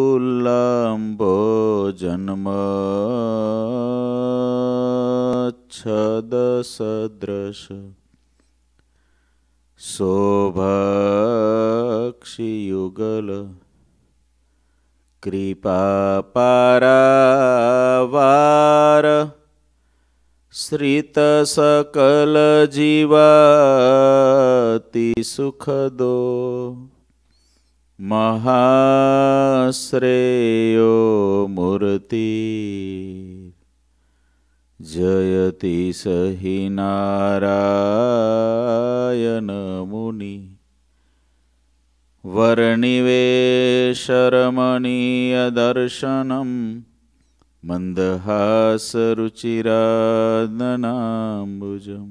જન્મ છદ સદ્રશ છદસદ્રશ શોભક્ષિયુગલ કૃપાપારાવાર શ્રીત સકલ જીવાતિ સુખદો महाश्रेयो मूर्ति जयति स हि नारायनमुनि वर्णिवेशरमणियदर्शनं मन्दहासरुचिरादनाम्बुजम्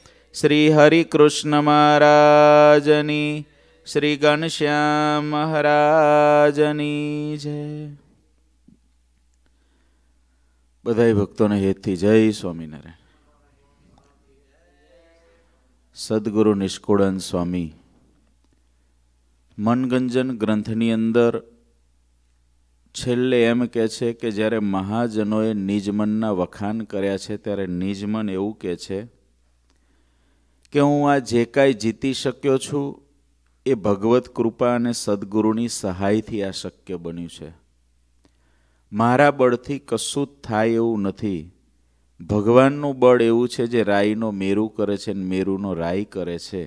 શ્રી હરિકૃષ્ણ મહારાજની શ્રી ઘનશ્યામ મહારાજની જય બધાય ભક્તોને હેતથી જય સ્વામિનારાયણ સદગુરુ નિષ્કુળન સ્વામી મનગંજન ગ્રંથની અંદર છેલ્લે એમ કે છે કે જ્યારે મહાજનોએ નિજમનના વખાણ કર્યા છે ત્યારે નિજમન એવું કહે છે કે હું આ જે કાંઈ જીતી શક્યો છું એ ભગવત કૃપા અને સદગુરુની સહાયથી આ શક્ય બન્યું છે મારા બળથી કશું જ થાય એવું નથી ભગવાનનું બળ એવું છે જે રાઈનો મેરુ કરે છે અને મેરુનો રાઈ કરે છે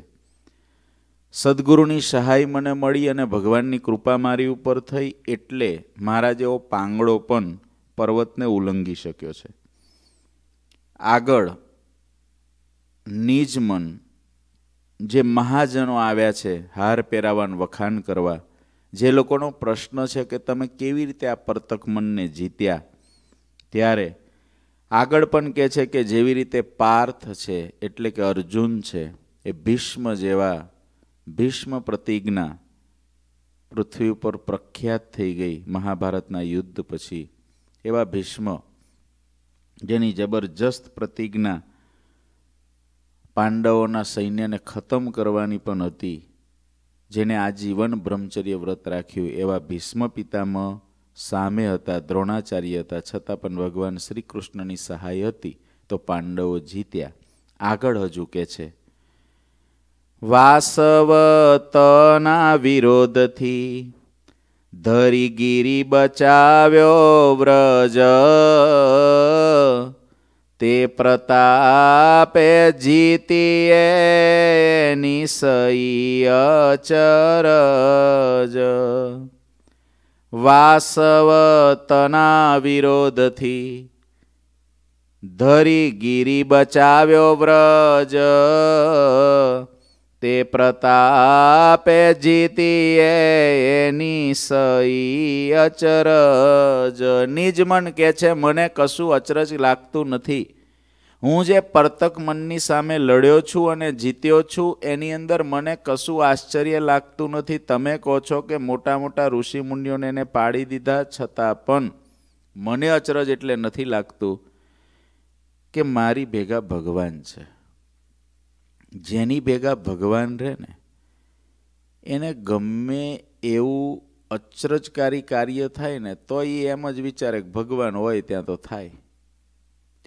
સદગુરુની સહાય મને મળી અને ભગવાનની કૃપા મારી ઉપર થઈ એટલે મારા જેવો પાંગડો પણ પર્વતને ઉલ્લંઘી શક્યો છે આગળ નિજ મન જે મહાજનો આવ્યા છે હાર પહેરાવાન વખાણ કરવા જે લોકોનો પ્રશ્ન છે કે તમે કેવી રીતે આ પરતક મનને જીત્યા ત્યારે આગળ પણ કહે છે કે જેવી રીતે પાર્થ છે એટલે કે અર્જુન છે એ ભીષ્મ જેવા ભીષ્મ પ્રતિજ્ઞા પૃથ્વી ઉપર પ્રખ્યાત થઈ ગઈ મહાભારતના યુદ્ધ પછી એવા ભીષ્મ જેની જબરજસ્ત પ્રતિજ્ઞા પાંડવોના સૈન્યને ખતમ કરવાની પણ હતી જેને આજીવન બ્રહ્મચર્ય વ્રત રાખ્યું એવા ભીષ્મ પિતામહ સામે હતા દ્રોણાચાર્ય હતા છતાં પણ ભગવાન શ્રી કૃષ્ણની સહાય હતી તો પાંડવો જીત્યા આગળ હજુ કે છે વાસવતના વિરોધથી ધરી ગીરી બચાવ્યો વ્રજ તે પ્રતાપે જીતીએ નિસઈ અચરજ વાસવતના વિરોધથી ધરી ગીરી બચાવ્યો વ્રજ તે પ્રતાપે જીતીએ એની સઈ અચરજ નિજ મન કહે છે મને કશું અચરજ લાગતું નથી હું જે પરતક મનની સામે લડ્યો છું અને જીત્યો છું એની અંદર મને કશું આશ્ચર્ય લાગતું નથી તમે કહો છો કે મોટા મોટા ઋષિમુનિઓને એને પાડી દીધા છતાં પણ મને અચરજ એટલે નથી લાગતું કે મારી ભેગા ભગવાન છે જેની ભેગા ભગવાન રહે ને એને ગમે એવું અચરજકારી કાર્ય થાય ને તો એ એમ જ વિચારે ભગવાન હોય ત્યાં તો થાય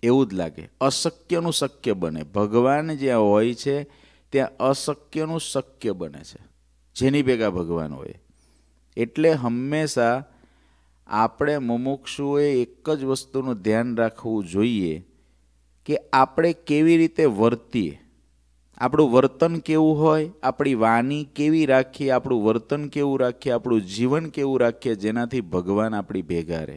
એવું જ લાગે અશક્યનું શક્ય બને ભગવાન જ્યાં હોય છે ત્યાં અશક્યનું શક્ય બને છે જેની ભેગા ભગવાન હોય એટલે હંમેશા આપણે મુમુક્ષુએ એક જ વસ્તુનું ધ્યાન રાખવું જોઈએ કે આપણે કેવી રીતે વર્તીએ આપણું વર્તન કેવું હોય આપણી વાણી કેવી રાખીએ આપણું વર્તન કેવું રાખીએ આપણું જીવન કેવું રાખીએ જેનાથી ભગવાન આપણી ભેગા રહે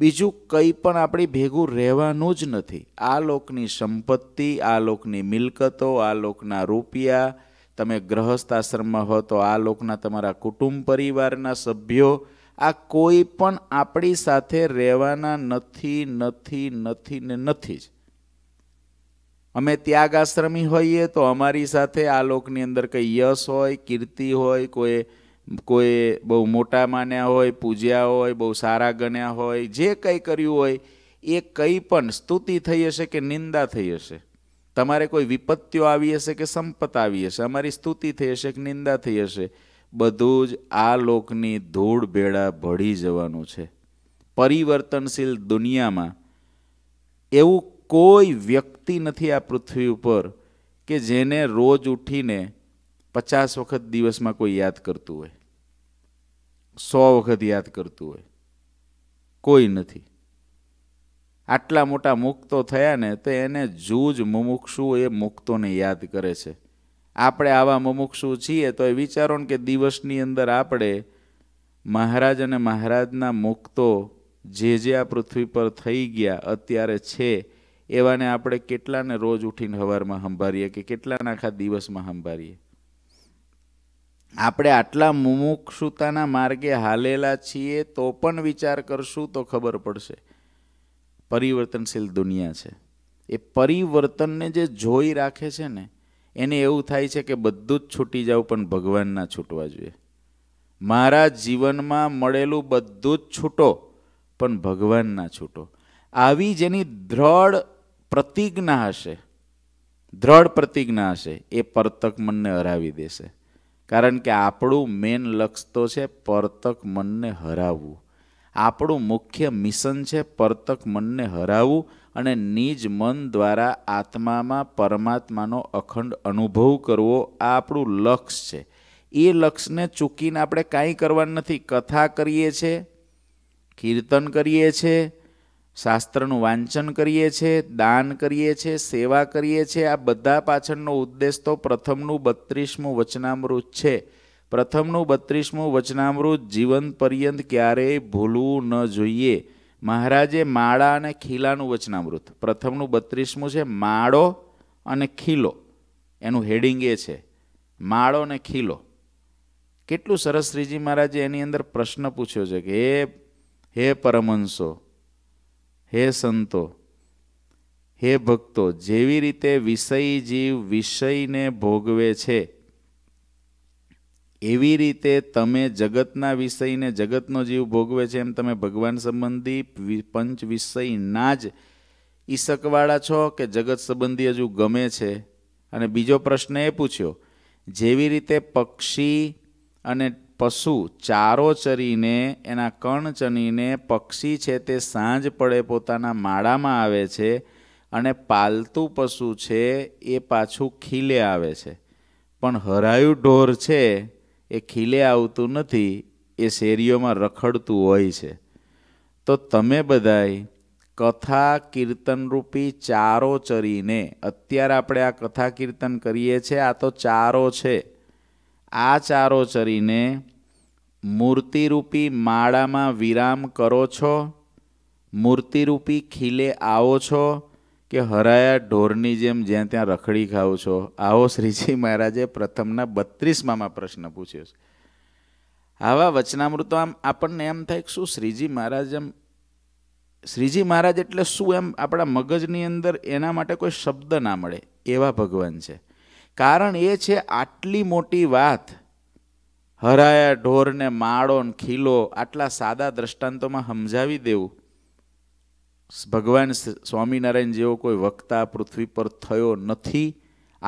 બીજું કંઈ પણ આપણી ભેગું રહેવાનું જ નથી આ લોકની સંપત્તિ આ લોકની મિલકતો આ લોકના રૂપિયા તમે ગ્રહસ્થ આશ્રમમાં હો તો આ લોકના તમારા કુટુંબ પરિવારના સભ્યો આ કોઈ પણ આપણી સાથે રહેવાના નથી નથી નથી ને નથી જ અમે ત્યાગ આશ્રમી હોઈએ તો અમારી સાથે આ લોકની અંદર કંઈ યશ હોય કીર્તિ હોય કોઈ કોઈ બહુ મોટા માન્યા હોય પૂજ્યા હોય બહુ સારા ગણ્યા હોય જે કંઈ કર્યું હોય એ કંઈ પણ સ્તુતિ થઈ હશે કે નિંદા થઈ હશે તમારે કોઈ વિપત્તિઓ આવી હશે કે સંપત આવી હશે અમારી સ્તુતિ થઈ હશે કે નિંદા થઈ હશે બધું જ આ લોકની ધૂળ ભેળા ભળી જવાનું છે પરિવર્તનશીલ દુનિયામાં એવું કોઈ વ્યક્તિ નથી આ પૃથ્વી ઉપર કે જેને રોજ ઉઠીને પચાસ વખત દિવસમાં કોઈ યાદ કરતું હોય સો વખત યાદ કરતું હોય કોઈ નથી આટલા મોટા મુક્તો થયા ને તો એને જૂજ મુમુક્ષુ એ મુક્તોને યાદ કરે છે આપણે આવા મુમુક્ષુ છીએ તો એ વિચારો ને કે દિવસની અંદર આપણે મહારાજ અને મહારાજના મુક્તો જે જે આ પૃથ્વી પર થઈ ગયા અત્યારે છે એવાને આપણે કેટલાને રોજ ઉઠીને હવારમાં સંભાળીએ કે કેટલાના આખા દિવસમાં સંભાળીએ આપણે આટલા મુમુક્ષુતાના માર્ગે હાલેલા છીએ તો પણ વિચાર કરશું તો ખબર પડશે પરિવર્તનશીલ દુનિયા છે એ પરિવર્તનને જે જોઈ રાખે છે ને એને એવું થાય છે કે બધું જ છૂટી જાવ પણ ભગવાન ના છૂટવા જોઈએ મારા જીવનમાં મળેલું બધું જ છૂટો પણ ભગવાનના છૂટો આવી જેની દ્રઢ પ્રતિજ્ઞા હશે દ્રઢ પ્રતિજ્ઞા હશે એ પરતક મનને હરાવી દેશે કારણ કે આપણું મેન લક્ષ્ય તો છે પરતક મનને હરાવવું આપણું મુખ્ય મિશન છે પરતક મનને હરાવવું અને નિજ મન દ્વારા આત્મામાં પરમાત્માનો અખંડ અનુભવ કરવો આ આપણું લક્ષ છે એ લક્ષને ચૂકીને આપણે કાંઈ કરવાનું નથી કથા કરીએ છીએ કીર્તન કરીએ છીએ શાસ્ત્રનું વાંચન કરીએ છીએ દાન કરીએ છીએ સેવા કરીએ છીએ આ બધા પાછળનો ઉદ્દેશ તો પ્રથમનું બત્રીસમું વચનામૃત છે પ્રથમનું બત્રીસમું વચનામૃત જીવન પર્યંત ક્યારેય ભૂલવું ન જોઈએ મહારાજે માળા અને ખીલાનું વચનામૃત પ્રથમનું બત્રીસમું છે માળો અને ખીલો એનું હેડિંગ એ છે માળો અને ખીલો કેટલું સરસ શ્રીજી મહારાજે એની અંદર પ્રશ્ન પૂછ્યો છે કે હે પરમહંસો હે સંતો હે ભક્તો જેવી રીતે વિષય જીવ વિષયને ભોગવે છે એવી રીતે તમે જગતના વિષયને જગતનો જીવ ભોગવે છે એમ તમે ભગવાન સંબંધી પંચ વિષયના જ ઈસકવાળા છો કે જગત સંબંધી હજુ ગમે છે અને બીજો પ્રશ્ન એ પૂછ્યો જેવી રીતે પક્ષી અને પશુ ચારો ચરીને એના કણ ચણીને પક્ષી છે તે સાંજ પડે પોતાના માળામાં આવે છે અને પાલતું પશુ છે એ પાછું ખીલે આવે છે પણ હરાયું ઢોર છે એ ખીલે આવતું નથી એ શેરીઓમાં રખડતું હોય છે તો તમે બધાય કથા કીર્તનરૂપી ચારો ચરીને અત્યારે આપણે આ કથા કીર્તન કરીએ છીએ આ તો ચારો છે આ ચારો ચરીને મૂર્તિરૂપી માળામાં વિરામ કરો છો મૂર્તિરૂપી ખીલે આવો છો કે હરાયા ઢોરની જેમ જ્યાં ત્યાં રખડી ખાઓ છો આવો શ્રીજી મહારાજે પ્રથમના બત્રીસમાં પ્રશ્ન પૂછ્યો છે આવા વચનામૃતો આમ આપણને એમ થાય કે શું શ્રીજી મહારાજ એમ શ્રીજી મહારાજ એટલે શું એમ આપણા મગજની અંદર એના માટે કોઈ શબ્દ ના મળે એવા ભગવાન છે કારણ એ છે આટલી મોટી વાત હરાયા ઢોરને માળો ને ખીલો આટલા સાદા દ્રષ્ટાંતોમાં સમજાવી દેવું ભગવાન સ્વામિનારાયણ જેવો કોઈ વક્તા પૃથ્વી પર થયો નથી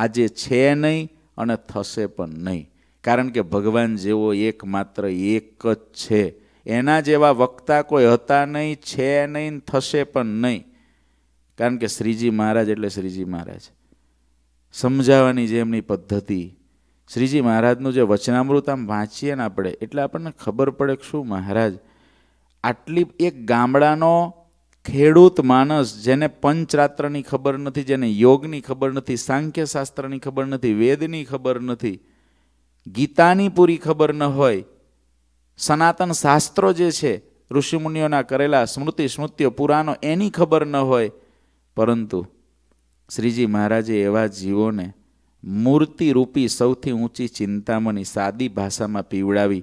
આજે છે નહીં અને થશે પણ નહીં કારણ કે ભગવાન જેવો એકમાત્ર એક જ છે એના જેવા વક્તા કોઈ હતા નહીં છે નહીં થશે પણ નહીં કારણ કે શ્રીજી મહારાજ એટલે શ્રીજી મહારાજ સમજાવવાની જે એમની પદ્ધતિ શ્રીજી મહારાજનું જે વચનામૃત આમ વાંચીએ ને આપણે એટલે આપણને ખબર પડે કે શું મહારાજ આટલી એક ગામડાનો ખેડૂત માણસ જેને પંચરાત્રની ખબર નથી જેને યોગની ખબર નથી સાંખ્યશાસ્ત્રની ખબર નથી વેદની ખબર નથી ગીતાની પૂરી ખબર ન હોય સનાતન શાસ્ત્રો જે છે ઋષિમુનિઓના કરેલા સ્મૃતિ સ્મૃત્યો પુરાનો એની ખબર ન હોય પરંતુ શ્રીજી મહારાજે એવા જીવોને મૂર્તિરૂપી સૌથી ઊંચી ચિંતામણી સાદી ભાષામાં પીવડાવી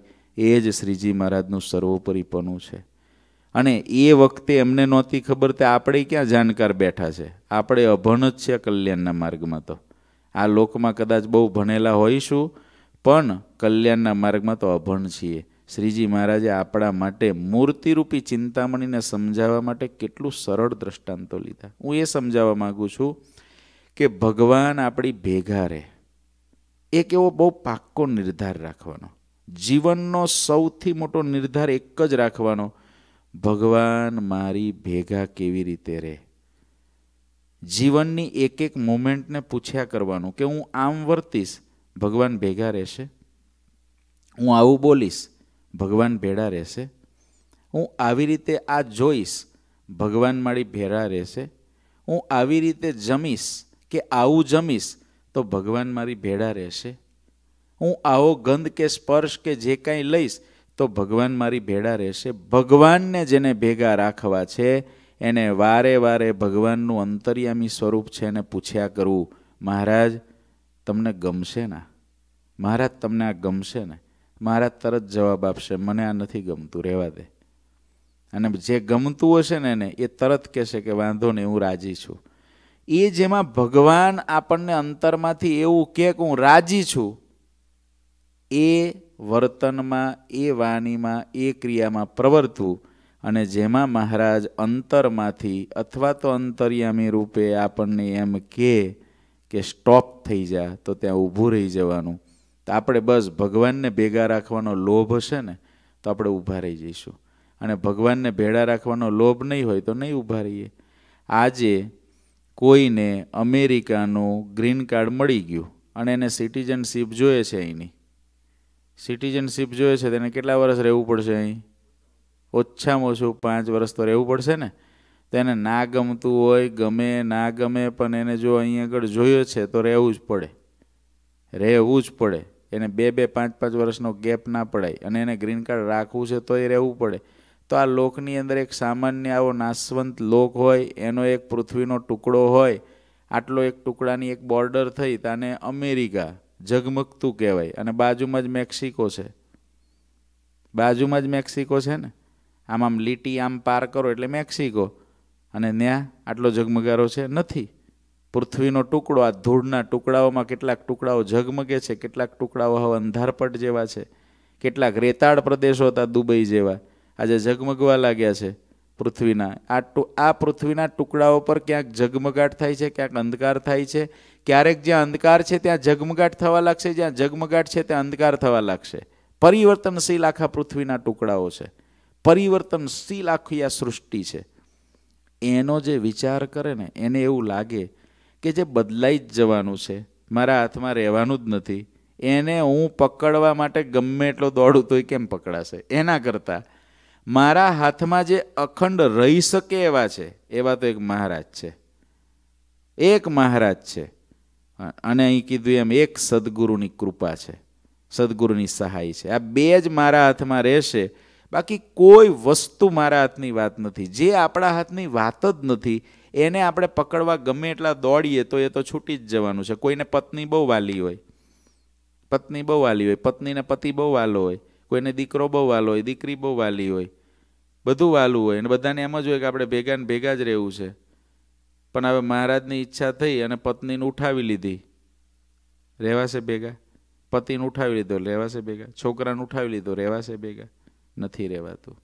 એ જ શ્રીજી મહારાજનું સર્વોપરીપણું છે અને એ વખતે એમને નહોતી ખબર તે આપણે ક્યાં જાણકાર બેઠા છે આપણે અભણ જ છે કલ્યાણના માર્ગમાં તો આ લોકમાં કદાચ બહુ ભણેલા હોઈશું પણ કલ્યાણના માર્ગમાં તો અભણ છીએ શ્રીજી મહારાજે આપણા માટે મૂર્તિરૂપી ચિંતામણીને સમજાવવા માટે કેટલું સરળ દ્રષ્ટાંતો લીધા હું એ સમજાવવા માગું છું કે ભગવાન આપણી ભેગા રહે એક એવો બહુ પાક્કો નિર્ધાર રાખવાનો જીવનનો સૌથી મોટો નિર્ધાર એક જ રાખવાનો ભગવાન મારી ભેગા કેવી રીતે રહે જીવનની એક એક મોમેન્ટને પૂછ્યા કરવાનું કે હું આમ વર્તીશ ભગવાન ભેગા રહેશે હું આવું બોલીશ ભગવાન ભેળા રહેશે હું આવી રીતે આ જોઈશ ભગવાન મારી ભેળા રહેશે હું આવી રીતે જમીશ કે આવું જમીશ તો ભગવાન મારી ભેળા રહેશે હું આવો ગંધ કે સ્પર્શ કે જે કાંઈ લઈશ તો ભગવાન મારી ભેળા રહેશે ભગવાનને જેને ભેગા રાખવા છે એને વારે વારે ભગવાનનું અંતર્યામી સ્વરૂપ છે એને પૂછ્યા કરવું મહારાજ તમને ગમશે ના મહારાજ તમને આ ગમશે ને મારા તરત જવાબ આપશે મને આ નથી ગમતું રહેવા દે અને જે ગમતું હશે ને એને એ તરત કહેશે કે વાંધો નહીં હું રાજી છું એ જેમાં ભગવાન આપણને અંતરમાંથી એવું કે હું રાજી છું એ વર્તનમાં એ વાણીમાં એ ક્રિયામાં પ્રવર્તવું અને જેમાં મહારાજ અંતરમાંથી અથવા તો અંતર્યામી રૂપે આપણને એમ કે સ્ટોપ થઈ જા તો ત્યાં ઊભું રહી જવાનું તો આપણે બસ ભગવાનને ભેગા રાખવાનો લોભ હશે ને તો આપણે ઊભા રહી જઈશું અને ભગવાનને ભેળા રાખવાનો લોભ નહીં હોય તો નહીં ઊભા રહીએ આજે કોઈને અમેરિકાનું ગ્રીન કાર્ડ મળી ગયું અને એને સિટીઝનશીપ જોઈએ છે અહીંની સિટીઝનશીપ જોઈએ છે તેને કેટલા વર્ષ રહેવું પડશે અહીં ઓછામાં ઓછું પાંચ વર્ષ તો રહેવું પડશે ને તેને ના ગમતું હોય ગમે ના ગમે પણ એને જો અહીં આગળ જોયો છે તો રહેવું જ પડે રહેવું જ પડે એને બે બે પાંચ પાંચ વર્ષનો ગેપ ના પડાય અને એને ગ્રીન કાર્ડ રાખવું છે તો એ રહેવું પડે તો આ લોકની અંદર એક સામાન્ય આવો નાશવંત લોક હોય એનો એક પૃથ્વીનો ટુકડો હોય આટલો એક ટુકડાની એક બોર્ડર થઈ તાને અમેરિકા ઝગમગતું કહેવાય અને બાજુમાં જ મેક્સિકો છે બાજુમાં જ મેક્સિકો છે ને આમ આમ લીટી આમ પાર કરો એટલે મેક્સિકો અને ત્યાં આટલો ઝગમગારો છે નથી પૃથ્વીનો ટુકડો આ ધૂળના ટુકડાઓમાં કેટલાક ટુકડાઓ ઝગમગે છે કેટલાક ટુકડાઓ હવે અંધારપટ જેવા છે કેટલાક રેતાળ પ્રદેશો હતા દુબઈ જેવા આજે ઝગમગવા લાગ્યા છે પૃથ્વીના આ આ પૃથ્વીના ટુકડાઓ પર ક્યાંક ઝગમગાટ થાય છે ક્યાંક અંધકાર થાય છે ક્યારેક જ્યાં અંધકાર છે ત્યાં ઝગમગાટ થવા લાગશે જ્યાં ઝગમગાટ છે ત્યાં અંધકાર થવા લાગશે પરિવર્તનશીલ આખા પૃથ્વીના ટુકડાઓ છે પરિવર્તનશીલ આખી આ સૃષ્ટિ છે એનો જે વિચાર કરે ને એને એવું લાગે કે જે બદલાઈ જ જવાનું છે મારા હાથમાં રહેવાનું જ નથી એને હું પકડવા માટે ગમે એટલો દોડું તોય કેમ પકડાશે એના કરતાં મારા હાથમાં જે અખંડ રહી શકે એવા છે એવા તો એક મહારાજ છે એક મહારાજ છે અને અહીં કીધું એમ એક સદગુરુની કૃપા છે સદગુરુની સહાય છે આ બે જ મારા હાથમાં રહેશે બાકી કોઈ વસ્તુ મારા હાથની વાત નથી જે આપણા હાથની વાત જ નથી એને આપણે પકડવા ગમે એટલા દોડીએ તો એ તો છૂટી જ જવાનું છે કોઈને પત્ની બહુ વાલી હોય પત્ની બહુ વાલી હોય પત્નીને પતિ બહુ વાલો હોય કોઈને દીકરો બહુ વાલો હોય દીકરી બહુ વાલી હોય બધું વાલું હોય અને બધાને એમ જ હોય કે આપણે ભેગાને ભેગા જ રહેવું છે પણ હવે મહારાજની ઈચ્છા થઈ અને પત્નીને ઉઠાવી લીધી રહેવાશે ભેગા પતિને ઉઠાવી લીધો રહેવાશે ભેગા છોકરાને ઉઠાવી લીધો રહેવાશે ભેગા નથી રહેવાતું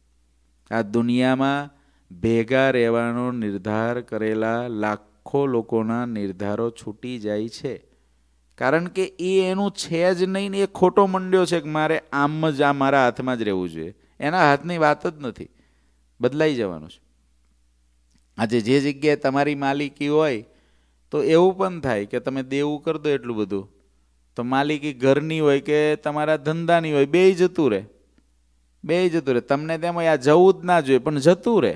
આ દુનિયામાં ભેગા રહેવાનો નિર્ધાર કરેલા લાખો લોકોના નિર્ધારો છૂટી જાય છે કારણ કે એ એનું છે જ નહીં ને એ ખોટો મંડ્યો છે કે મારે આમ જ આ મારા હાથમાં જ રહેવું જોઈએ એના હાથની વાત જ નથી બદલાઈ જવાનું છે આજે જે જગ્યાએ તમારી માલિકી હોય તો એવું પણ થાય કે તમે દેવું કરી દો એટલું બધું તો માલિકી ઘરની હોય કે તમારા ધંધાની હોય બેય જતું રહે બેય જતું રહે તમને તેમાં આ જવું જ ના જોઈએ પણ જતું રહે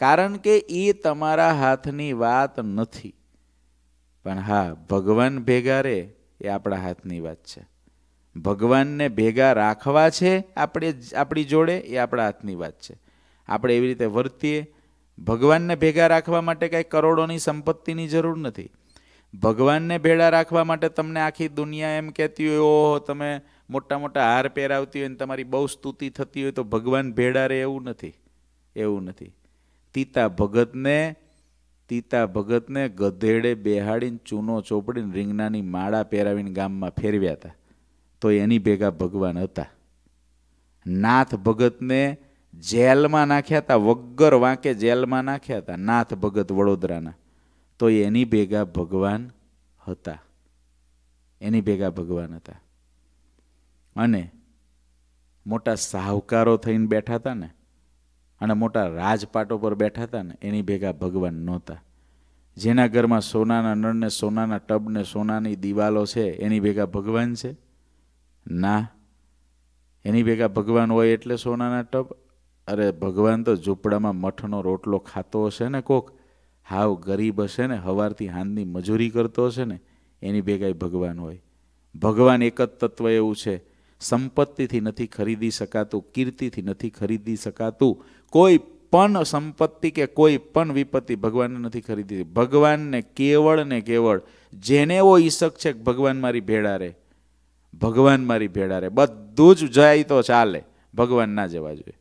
કારણ કે એ તમારા હાથની વાત નથી પણ હા ભગવાન ભેગા રે એ આપણા હાથની વાત છે ભગવાનને ભેગા રાખવા છે આપણે આપણી જોડે એ આપણા હાથની વાત છે આપણે એવી રીતે વર્તીએ ભગવાનને ભેગા રાખવા માટે કાંઈ કરોડોની સંપત્તિની જરૂર નથી ભગવાનને ભેડા રાખવા માટે તમને આખી દુનિયા એમ કહેતી હોય ઓહો તમે મોટા મોટા હાર પહેરાવતી હોય ને તમારી બહુ સ્તુતિ થતી હોય તો ભગવાન ભેડા રહે એવું નથી એવું નથી તીતા ભગતને તીતા ભગતને ગધેડે બેહાડીને ચૂનો ચોપડીને રીંગણાની માળા પહેરાવીને ગામમાં ફેરવ્યા હતા તો એની ભેગા ભગવાન હતા નાથ ભગતને જેલમાં નાખ્યા હતા વગર વાંકે જેલમાં નાખ્યા હતા નાથ ભગત વડોદરાના તો એની ભેગા ભગવાન હતા એની ભેગા ભગવાન હતા અને મોટા સાહુકારો થઈને બેઠા હતા ને અને મોટા રાજપાટો પર બેઠા હતા ને એની ભેગા ભગવાન નહોતા જેના ઘરમાં સોનાના નળને સોનાના ટબને સોનાની દિવાલો છે એની ભેગા ભગવાન છે ના એની ભેગા ભગવાન હોય એટલે સોનાના ટબ અરે ભગવાન તો ઝૂંપડામાં મઠનો રોટલો ખાતો હશે ને કોક હાવ ગરીબ હશે ને હવારથી હાંદની મજૂરી કરતો હશે ને એની ભેગાય ભગવાન હોય ભગવાન એક જ તત્વ એવું છે સંપત્તિથી નથી ખરીદી શકાતું કીર્તિથી નથી ખરીદી શકાતું કોઈ પણ સંપત્તિ કે કોઈ પણ વિપત્તિ ભગવાનને નથી ખરીદી ભગવાનને કેવળ ને કેવળ જેને એવો ઈશક છે ભગવાન મારી ભેળા રહે ભગવાન મારી ભેળા રહે બધું જ જાય તો ચાલે ભગવાન ના જવા જોઈએ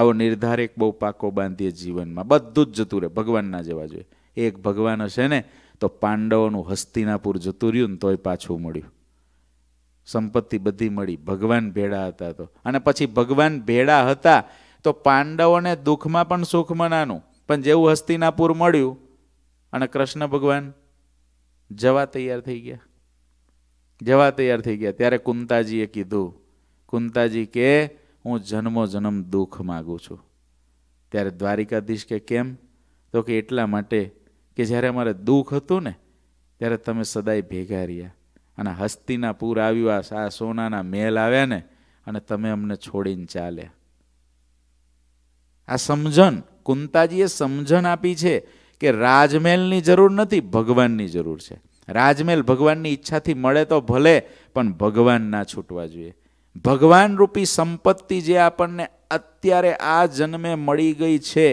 આવો નિર્ધાર એક બહુ પાકો બાંધીએ જીવનમાં બધું જ જતું રહે ભગવાન ના જવા જોઈએ એક ભગવાન હશે ને તો પાંડવોનું હસ્તિનાપુર જતું રહ્યું ને તોય પાછું મળ્યું સંપત્તિ બધી મળી ભગવાન ભેળા હતા તો અને પછી ભગવાન ભેળા હતા તો પાંડવોને દુઃખમાં પણ સુખ મનાનું પણ જેવું હસ્તિનાપુર મળ્યું અને કૃષ્ણ ભગવાન જવા તૈયાર થઈ ગયા જવા તૈયાર થઈ ગયા ત્યારે કુંતાજીએ કીધું કુંતાજી કે હું જન્મો જન્મ દુઃખ માગું છું ત્યારે દ્વારિકાધીશ કે કેમ તો કે એટલા માટે કે જ્યારે અમારે દુઃખ હતું ને ત્યારે તમે સદાય ભેગા રહ્યા અને હસ્તીના પૂર આવ્યું આ સા સોનાના મેલ આવ્યા ને અને તમે અમને છોડીને ચાલ્યા આ સમજણ કુંતાજીએ સમજણ આપી છે કે રાજમહેલની જરૂર નથી ભગવાનની જરૂર છે રાજમહેલ ભગવાનની ઈચ્છાથી મળે તો ભલે પણ ભગવાન ના છૂટવા જોઈએ ભગવાન રૂપી સંપત્તિ જે આપણને અત્યારે આ જન્મે મળી ગઈ છે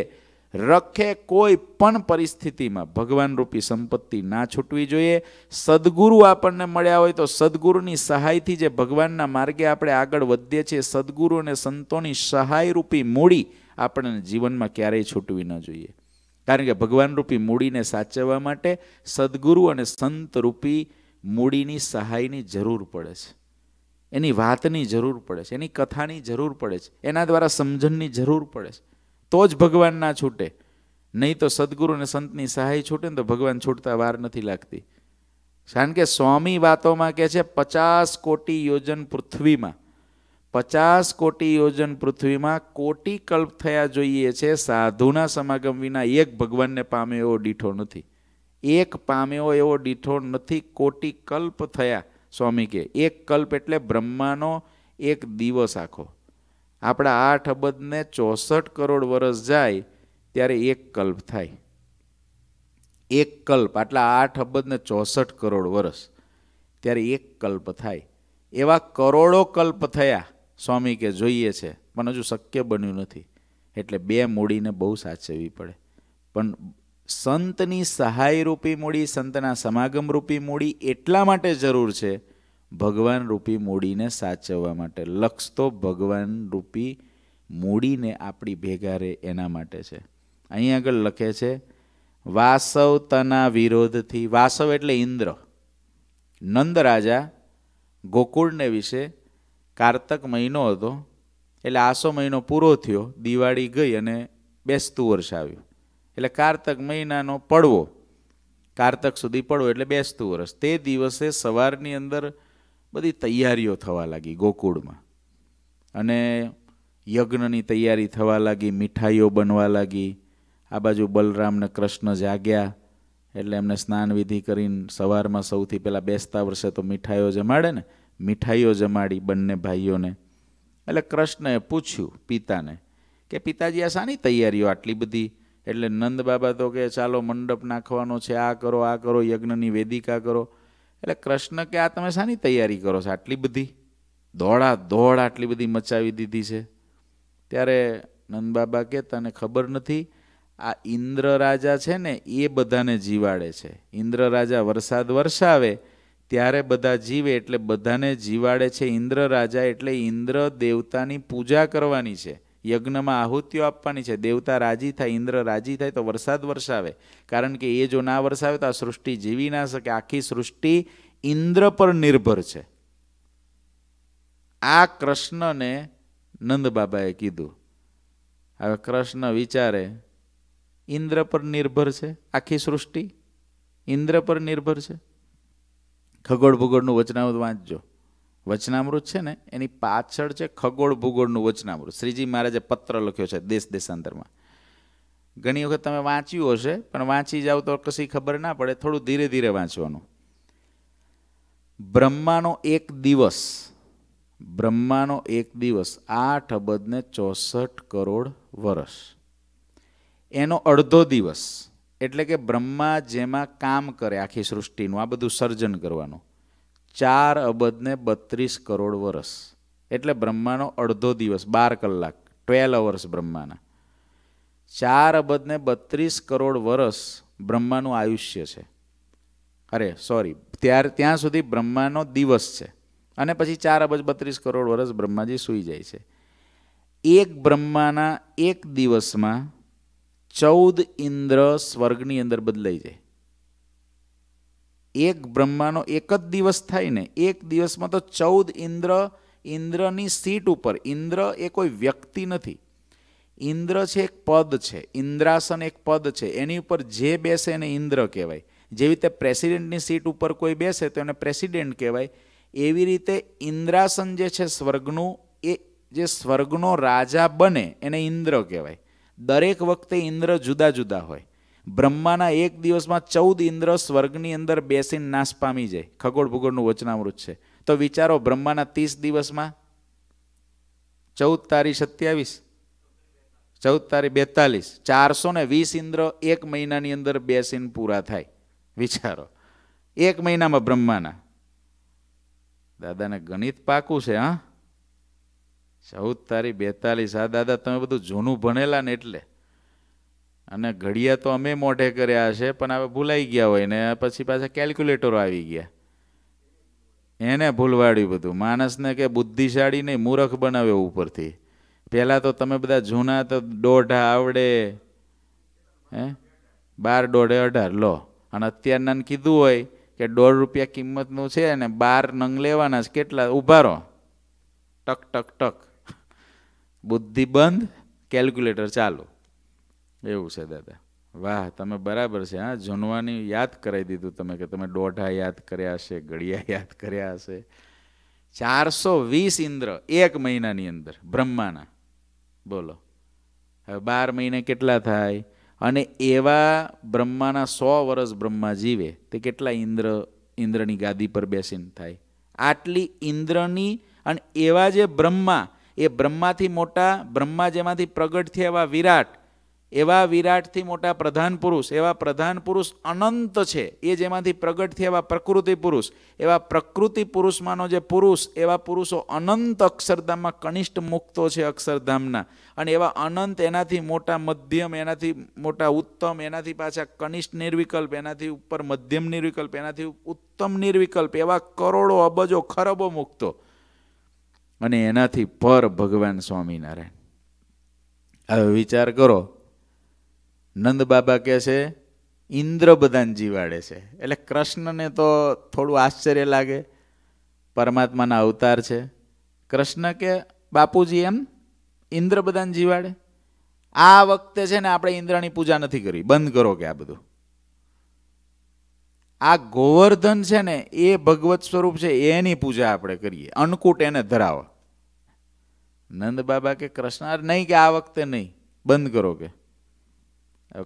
રખે કોઈ પણ પરિસ્થિતિમાં ભગવાન રૂપી સંપત્તિ ના છૂટવી જોઈએ સદગુરુ આપણને મળ્યા હોય તો સદગુરુની સહાયથી જે ભગવાનના માર્ગે આપણે આગળ વધીએ છીએ સદગુરુ અને સંતોની સહાયરૂપી મૂડી આપણને જીવનમાં ક્યારેય છૂટવી ન જોઈએ કારણ કે ભગવાન રૂપી મૂડીને સાચવવા માટે સદગુરુ અને સંત રૂપી મૂડીની સહાયની જરૂર પડે છે એની વાતની જરૂર પડે છે એની કથાની જરૂર પડે છે એના દ્વારા સમજણની જરૂર પડે છે તો જ ભગવાન ના છૂટે નહીં તો સદગુરુ અને સંતની સહાય છૂટે ને તો ભગવાન છૂટતા વાર નથી લાગતી કારણ કે સ્વામી વાતોમાં કહે છે પચાસ કોટી યોજન પૃથ્વીમાં પચાસ કોટી યોજન પૃથ્વીમાં કોટી કલ્પ થયા જોઈએ છે સાધુના સમાગમ વિના એક ભગવાનને પામે એવો દીઠો નથી એક પામ્યો એવો દીઠો નથી કોટી કલ્પ થયા સ્વામી કે એક કલ્પ એટલે બ્રહ્માનો એક દિવસ આખો આપણા આઠ અબદને ચોસઠ કરોડ વર્ષ જાય ત્યારે એક કલ્પ થાય એક કલ્પ આટલા આઠ અબદને ચોસઠ કરોડ વર્ષ ત્યારે એક કલ્પ થાય એવા કરોડો કલ્પ થયા સ્વામી કે જોઈએ છે પણ હજુ શક્ય બન્યું નથી એટલે બે મૂડીને બહુ સાચવવી પડે પણ સંતની સહાયરૂપી મૂડી સંતના સમાગમ રૂપી મૂડી એટલા માટે જરૂર છે ભગવાન રૂપી મૂડીને સાચવવા માટે લક્ષ તો ભગવાન રૂપી મૂડીને આપણી ભેગા રહે એના માટે છે અહીં આગળ લખે છે વાસવ તના વિરોધથી વાસવ એટલે ઇન્દ્ર નંદ રાજા ગોકુળને વિશે કારતક મહિનો હતો એટલે આસો મહિનો પૂરો થયો દિવાળી ગઈ અને બેસતું વર્ષ આવ્યું એટલે કારતક મહિનાનો પડવો કારતક સુધી પડવો એટલે બેસતું વર્ષ તે દિવસે સવારની અંદર બધી તૈયારીઓ થવા લાગી ગોકુળમાં અને યજ્ઞની તૈયારી થવા લાગી મીઠાઈઓ બનવા લાગી આ બાજુ બલરામને કૃષ્ણ જાગ્યા એટલે એમને સ્નાન વિધિ કરીને સવારમાં સૌથી પહેલાં બેસતા વર્ષે તો મીઠાઈઓ જમાડે ને મીઠાઈઓ જમાડી બંને ભાઈઓને એટલે કૃષ્ણએ પૂછ્યું પિતાને કે પિતાજી આ શાની તૈયારીઓ આટલી બધી એટલે નંદ બાબા તો કે ચાલો મંડપ નાખવાનો છે આ કરો આ કરો યજ્ઞની વેદિકા કરો એટલે કૃષ્ણ કે આ તમે શાની તૈયારી કરો છો આટલી બધી દોડા દોડ આટલી બધી મચાવી દીધી છે ત્યારે નંદબાબા કે તને ખબર નથી આ ઇન્દ્ર રાજા છે ને એ બધાને જીવાડે છે ઇન્દ્ર રાજા વરસાદ વરસાવે ત્યારે બધા જીવે એટલે બધાને જીવાડે છે ઇન્દ્ર રાજા એટલે ઇન્દ્ર દેવતાની પૂજા કરવાની છે યજ્ઞમાં આહુતિઓ આપવાની છે દેવતા રાજી થાય ઇન્દ્ર રાજી થાય તો વરસાદ વરસાવે કારણ કે એ જો ના વરસાવે તો આ સૃષ્ટિ જીવી ના શકે આખી સૃષ્ટિ ઇન્દ્ર પર નિર્ભર છે આ કૃષ્ણને નંદ બાબાએ કીધું હવે કૃષ્ણ વિચારે ઇન્દ્ર પર નિર્ભર છે આખી સૃષ્ટિ ઇન્દ્ર પર નિર્ભર છે ખગોળ ભૂગોળનું વચનાવત વાંચજો વચનામૃત છે ને એની પાછળ છે ખગોળ ભૂગોળનું વચનામૃત શ્રીજી મહારાજે પત્ર લખ્યો છે દેશ દેશાંતરમાં ઘણી વખત તમે વાંચ્યું હશે પણ વાંચી જાઓ તો કશી ખબર ના પડે થોડું ધીરે ધીરે વાંચવાનું બ્રહ્માનો એક દિવસ બ્રહ્માનો એક દિવસ આઠ અબદને ચોસઠ કરોડ વર્ષ એનો અડધો દિવસ એટલે કે બ્રહ્મા જેમાં કામ કરે આખી સૃષ્ટિનું આ બધું સર્જન કરવાનું ચાર અબજને બત્રીસ કરોડ વર્ષ એટલે બ્રહ્માનો અડધો દિવસ બાર કલાક ટ્વેલ અવર્સ બ્રહ્માના ચાર અબજને બત્રીસ કરોડ વર્ષ બ્રહ્માનું આયુષ્ય છે અરે સોરી ત્યાર ત્યાં સુધી બ્રહ્માનો દિવસ છે અને પછી ચાર અબજ બત્રીસ કરોડ વર્ષ બ્રહ્માજી સૂઈ જાય છે એક બ્રહ્માના એક દિવસમાં ચૌદ ઇન્દ્ર સ્વર્ગની અંદર બદલાઈ જાય એક બ્રહ્માનો એક જ દિવસ થાય ને એક દિવસમાં તો ચૌદ ઇન્દ્ર ઇન્દ્રની સીટ ઉપર ઇન્દ્ર એ કોઈ વ્યક્તિ નથી ઇન્દ્ર છે એક પદ છે ઇન્દ્રાસન એક પદ છે એની ઉપર જે બેસે એને ઇન્દ્ર કહેવાય જેવી રીતે પ્રેસિડેન્ટની સીટ ઉપર કોઈ બેસે તો એને પ્રેસિડેન્ટ કહેવાય એવી રીતે ઇન્દ્રાસન જે છે સ્વર્ગનું એ જે સ્વર્ગનો રાજા બને એને ઇન્દ્ર કહેવાય દરેક વખતે ઇન્દ્ર જુદા જુદા હોય બ્રહ્માના એક દિવસમાં ચૌદ ઇન્દ્ર સ્વર્ગની અંદર બેસીને નાશ પામી જાય ખગોળ ભૂગોળનું વચનામૃત છે તો વિચારો બ્રહ્માના ત્રીસ દિવસમાં ચૌદ તારી સત્યાવીસ ચૌદ તારી બેતાલીસ ચારસો ને વીસ ઇન્દ્ર એક મહિનાની અંદર બેસીને પૂરા થાય વિચારો એક મહિનામાં બ્રહ્માના દાદાને ગણિત પાકું છે હા ચૌદ તારી બેતાલીસ આ દાદા તમે બધું જૂનું ભણેલા ને એટલે અને ઘડિયા તો અમે મોઢે કર્યા છે પણ હવે ભૂલાઈ ગયા હોય ને પછી પાછા કેલ્ક્યુલેટરો આવી ગયા એને ભૂલવાડ્યું બધું માણસને કે બુદ્ધિશાળી નહીં મૂરખ બનાવ્યો ઉપરથી પહેલાં તો તમે બધા જૂના તો દોઢ આવડે હે બાર દોઢે અઢાર લો અને અત્યારના કીધું હોય કે દોઢ રૂપિયા કિંમતનું છે ને બાર નંગ લેવાના છે કેટલા ઊભા રહો ટક ટક ટક બુદ્ધિ બંધ કેલ્ક્યુલેટર ચાલુ એવું છે દાદા વાહ તમે બરાબર છે હા જનવાની યાદ કરાવી દીધું તમે કે તમે દોઢા યાદ કર્યા હશે ઘડિયા યાદ કર્યા હશે ચારસો વીસ ઇન્દ્ર એક મહિનાની અંદર બ્રહ્માના બોલો હવે બાર મહિને કેટલા થાય અને એવા બ્રહ્માના સો વર્ષ બ્રહ્મા જીવે તે કેટલા ઇન્દ્ર ઇન્દ્રની ગાદી પર બેસીને થાય આટલી ઇન્દ્રની અને એવા જે બ્રહ્મા એ બ્રહ્માથી મોટા બ્રહ્મા જેમાંથી પ્રગટ થયા એવા વિરાટ એવા વિરાટથી મોટા પ્રધાન પુરુષ એવા પ્રધાન પુરુષ અનંત છે એ જેમાંથી પ્રગટ થયા એવા પ્રકૃતિ પુરુષ એવા પ્રકૃતિ પુરુષમાંનો જે પુરુષ એવા પુરુષો અનંત અક્ષરધામમાં કનિષ્ઠ મુક્તો છે અક્ષરધામના અને એવા અનંત એનાથી મોટા મધ્યમ એનાથી મોટા ઉત્તમ એનાથી પાછા કનિષ્ઠ નિર્વિકલ્પ એનાથી ઉપર મધ્યમ નિર્વિકલ્પ એનાથી ઉત્તમ નિર્વિકલ્પ એવા કરોડો અબજો ખરબો મુક્તો અને એનાથી પર ભગવાન સ્વામિનારાયણ હવે વિચાર કરો નંદ બાબા કહે છે ઇન્દ્ર બધાને જીવાડે છે એટલે કૃષ્ણને તો થોડું આશ્ચર્ય લાગે પરમાત્માના અવતાર છે કૃષ્ણ કે બાપુજી એમ ઇન્દ્ર બધાને જીવાડે આ વખતે છે ને આપણે ઇન્દ્રની પૂજા નથી કરી બંધ કરો કે આ બધું આ ગોવર્ધન છે ને એ ભગવત સ્વરૂપ છે એની પૂજા આપણે કરીએ અન્નકૂટ એને ધરાવો નંદ બાબા કે કૃષ્ણ નહીં કે આ વખતે નહીં બંધ કરો કે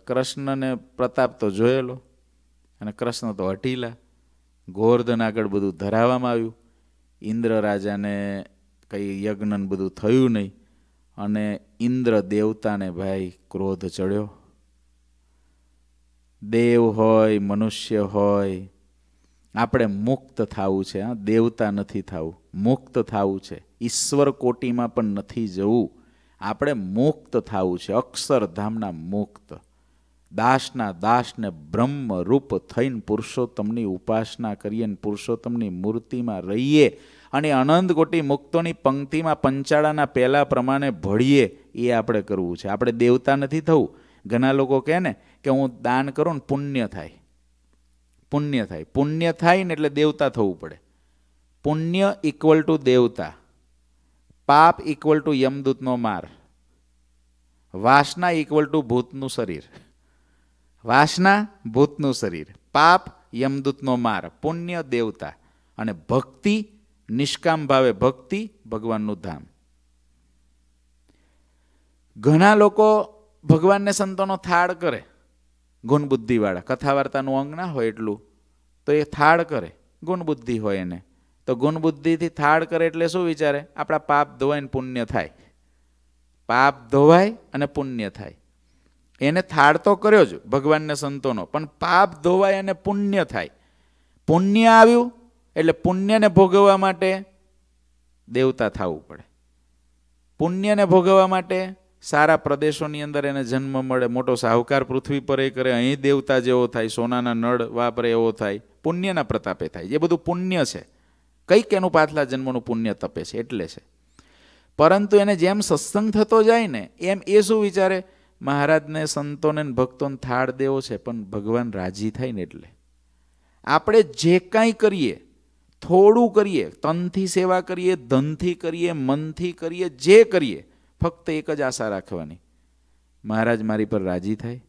કૃષ્ણને પ્રતાપ તો જોયેલો અને કૃષ્ણ તો હટીલા ગોવર્ધન આગળ બધું ધરાવવામાં આવ્યું ઇન્દ્ર રાજાને કંઈ યજ્ઞન બધું થયું નહીં અને ઇન્દ્ર દેવતાને ભાઈ ક્રોધ ચડ્યો દેવ હોય મનુષ્ય હોય આપણે મુક્ત થવું છે હા દેવતા નથી થવું મુક્ત થવું છે ઈશ્વર કોટીમાં પણ નથી જવું આપણે મુક્ત થવું છે અક્ષરધામના મુક્ત દાસના દાસને બ્રહ્મ રૂપ થઈને પુરુષોત્તમની ઉપાસના કરીએ ને પુરુષોત્તમની મૂર્તિમાં રહીએ અને અનંત કોટી મુક્તોની પંક્તિમાં પંચાળાના પહેલા પ્રમાણે ભળીએ એ આપણે કરવું છે આપણે દેવતા નથી થવું ઘણા લોકો કહે ને કે હું દાન કરું ને પુણ્ય થાય પુણ્ય થાય પુણ્ય થાય ને એટલે દેવતા થવું પડે પુણ્ય ઇક્વલ ટુ દેવતા પાપ ઇક્વલ ટુ યમદૂતનો માર વાસના ઇક્વલ ટુ ભૂતનું શરીર વાસના ભૂતનું શરીર પાપ યમદૂતનો માર પુણ્ય દેવતા અને ભક્તિ નિષ્કામ ભાવે ભક્તિ ભગવાનનું ધામ ઘણા લોકો ભગવાનને સંતોનો થાળ કરે ગુણબુદ્ધિવાળા કથા વાર્તાનું અંગ ના હોય એટલું તો એ થાળ કરે ગુણબુદ્ધિ હોય એને તો ગુણબુદ્ધિથી થાળ કરે એટલે શું વિચારે આપણા પાપ ધોવાય ને પુણ્ય થાય પાપ ધોવાય અને પુણ્ય થાય એને થાળ તો કર્યો જ ભગવાનને સંતોનો પણ પાપ ધોવાય અને પુણ્ય થાય પુણ્ય આવ્યું એટલે પુણ્યને ભોગવવા માટે દેવતા થવું પડે પુણ્યને ભોગવવા માટે સારા પ્રદેશોની અંદર એને જન્મ મળે મોટો સાહુકાર પૃથ્વી પર એ કરે અહીં દેવતા જેવો થાય સોનાના નળ વાપરે એવો થાય પુણ્યના પ્રતાપે થાય એ બધું પુણ્ય છે કંઈક એનું પાછલા જન્મનું પુણ્ય તપે છે એટલે છે પરંતુ એને જેમ સત્સંગ થતો જાય ને એમ એ શું વિચારે મહારાજને સંતોને ભક્તોને થાળ દેવો છે પણ ભગવાન રાજી થાય ને એટલે આપણે જે કાંઈ કરીએ થોડું કરીએ તનથી સેવા કરીએ ધનથી કરીએ મનથી કરીએ જે કરીએ ફક્ત એક જ આશા રાખવાની મહારાજ મારી પર રાજી થાય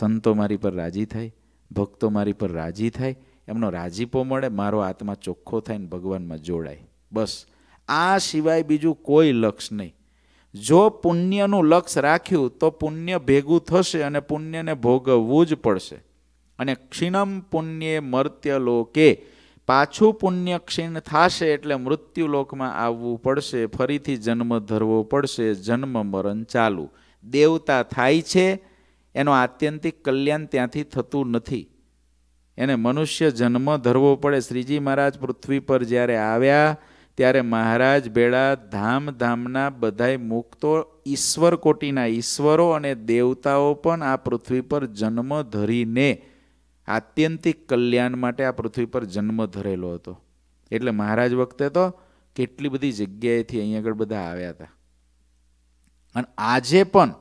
સંતો મારી પર રાજી થાય ભક્તો મારી પર રાજી થાય એમનો રાજીપો મળે મારો આત્મા ચોખ્ખો થાય ને ભગવાનમાં જોડાય બસ આ સિવાય બીજું કોઈ લક્ષ નહીં જો પુણ્યનું લક્ષ રાખ્યું તો પુણ્ય ભેગું થશે અને પુણ્યને ભોગવવું જ પડશે અને ક્ષીણમ પુણ્યે મર્ત્ય લોકે પાછું પુણ્ય ક્ષીણ થશે એટલે મૃત્યુલોકમાં આવવું પડશે ફરીથી જન્મ ધરવો પડશે જન્મ મરણ ચાલુ દેવતા થાય છે એનો આત્યંતિક કલ્યાણ ત્યાંથી થતું નથી એને મનુષ્ય જન્મ ધરવો પડે શ્રીજી મહારાજ પૃથ્વી પર જ્યારે આવ્યા ત્યારે મહારાજ ભેળા ધામધામના બધાય મુક્તો ઈશ્વર કોટીના ઈશ્વરો અને દેવતાઓ પણ આ પૃથ્વી પર જન્મ ધરીને આત્યંતિક કલ્યાણ માટે આ પૃથ્વી પર જન્મ ધરેલો હતો એટલે મહારાજ વખતે તો કેટલી બધી જગ્યાએથી અહીં આગળ બધા આવ્યા હતા અને આજે પણ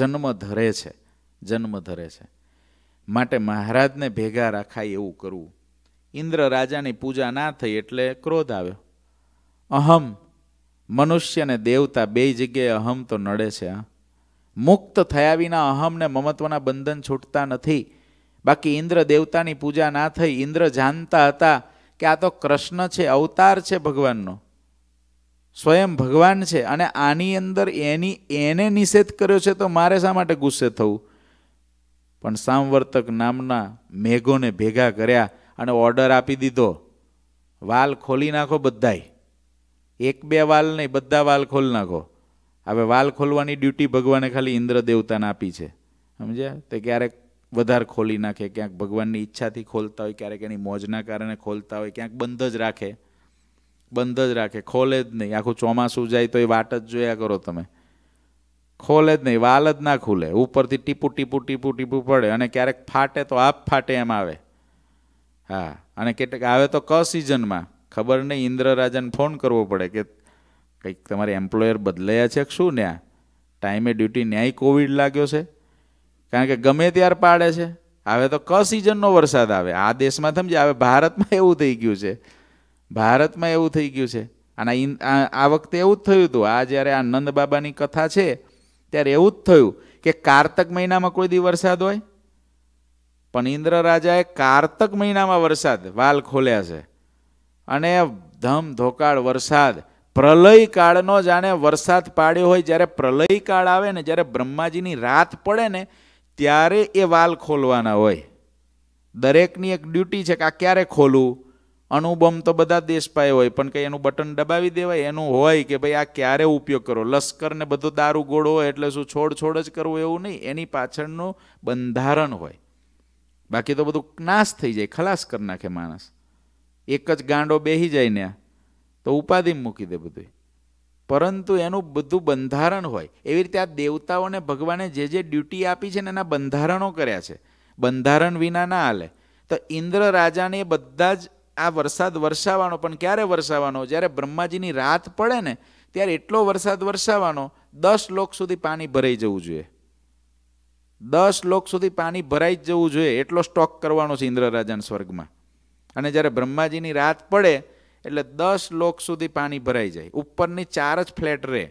જન્મ ધરે છે જન્મ ધરે છે માટે મહારાજને ભેગા રાખાય એવું કરવું ઇન્દ્ર રાજાની પૂજા ના થઈ એટલે ક્રોધ આવ્યો અહમ મનુષ્ય અને દેવતા બે જગ્યાએ અહમ તો નડે છે આ મુક્ત થયા વિના અહમ ને મમત્વના બંધન છૂટતા નથી બાકી ઇન્દ્ર દેવતાની પૂજા ના થઈ ઇન્દ્ર જાણતા હતા કે આ તો કૃષ્ણ છે અવતાર છે ભગવાનનો સ્વયં ભગવાન છે અને આની અંદર એની એને નિષેધ કર્યો છે તો મારે શા માટે ગુસ્સે થવું પણ સામવર્તક નામના મેઘોને ભેગા કર્યા અને ઓર્ડર આપી દીધો વાલ ખોલી નાખો બધાય એક બે વાલ નહીં બધા વાલ ખોલ નાખો હવે વાલ ખોલવાની ડ્યુટી ભગવાને ખાલી ઇન્દ્ર દેવતાને આપી છે સમજ્યા તે ક્યારેક વધારે ખોલી નાખે ક્યાંક ભગવાનની ઈચ્છાથી ખોલતા હોય ક્યારેક એની મોજના કારણે ખોલતા હોય ક્યાંક બંધ જ રાખે બંધ જ રાખે ખોલે જ નહીં આખું ચોમાસું જાય તો એ વાટ જ જોયા કરો તમે ખોલે જ નહીં વાલ જ ના ખુલે ઉપરથી ટીપું ટીપું ટીપું ટીપું પડે અને ક્યારેક ફાટે તો આપ ફાટે એમ આવે હા અને કેટલાક આવે તો ક સિઝનમાં ખબર નહીં ઇન્દ્રરાજાને ફોન કરવો પડે કે કંઈક તમારે એમ્પ્લોયર બદલાયા છે શું ન્યા ટાઈમે ડ્યુટી ન્યાય કોવિડ લાગ્યો છે કારણ કે ગમે ત્યારે પાડે છે હવે તો ક સિઝનનો વરસાદ આવે આ દેશમાં સમજે હવે ભારતમાં એવું થઈ ગયું છે ભારતમાં એવું થઈ ગયું છે અને આ વખતે એવું જ થયું હતું આ જ્યારે આ નંદ બાબાની કથા છે ત્યારે એવું જ થયું કે કારતક મહિનામાં કોઈ દી વરસાદ હોય પણ ઇન્દ્ર રાજાએ કારતક મહિનામાં વરસાદ વાલ ખોલ્યા છે અને ધમ ધોકાળ વરસાદ પ્રલયકાળનો જાણે વરસાદ પાડ્યો હોય જ્યારે પ્રલયકાળ આવે ને જ્યારે બ્રહ્માજીની રાત પડે ને ત્યારે એ વાલ ખોલવાના હોય દરેકની એક ડ્યુટી છે કે આ ક્યારે ખોલવું અણુબોમ્બ તો બધા દેશ પાસે હોય પણ કંઈ એનું બટન દબાવી દેવાય એનું હોય કે ભાઈ આ ક્યારે ઉપયોગ કરો લશ્કરને બધો દારૂ ગોળો હોય એટલે શું છોડ છોડ જ કરવું એવું નહીં એની પાછળનું બંધારણ હોય બાકી તો બધું નાશ થઈ જાય ખલાસ કરી નાખે માણસ એક જ ગાંડો બેહી જાય ને તો ઉપાધિમાં મૂકી દે બધું પરંતુ એનું બધું બંધારણ હોય એવી રીતે આ દેવતાઓને ભગવાને જે જે ડ્યુટી આપી છે ને એના બંધારણો કર્યા છે બંધારણ વિના ના હાલે તો ઇન્દ્ર રાજાને બધા જ આ વરસાદ વરસાવાનો પણ ક્યારે વરસાવાનો જ્યારે બ્રહ્માજીની રાત પડે ને ત્યારે એટલો વરસાદ વરસાવાનો દસ લોક સુધી પાણી ભરાઈ જવું જોઈએ દસ લોક સુધી પાણી ભરાઈ જ જવું જોઈએ એટલો સ્ટોક કરવાનો છે ઇન્દ્ર રાજાને સ્વર્ગમાં અને જ્યારે બ્રહ્માજીની રાત પડે એટલે દસ લોક સુધી પાણી ભરાઈ જાય ઉપરની ચાર જ ફ્લેટ રહે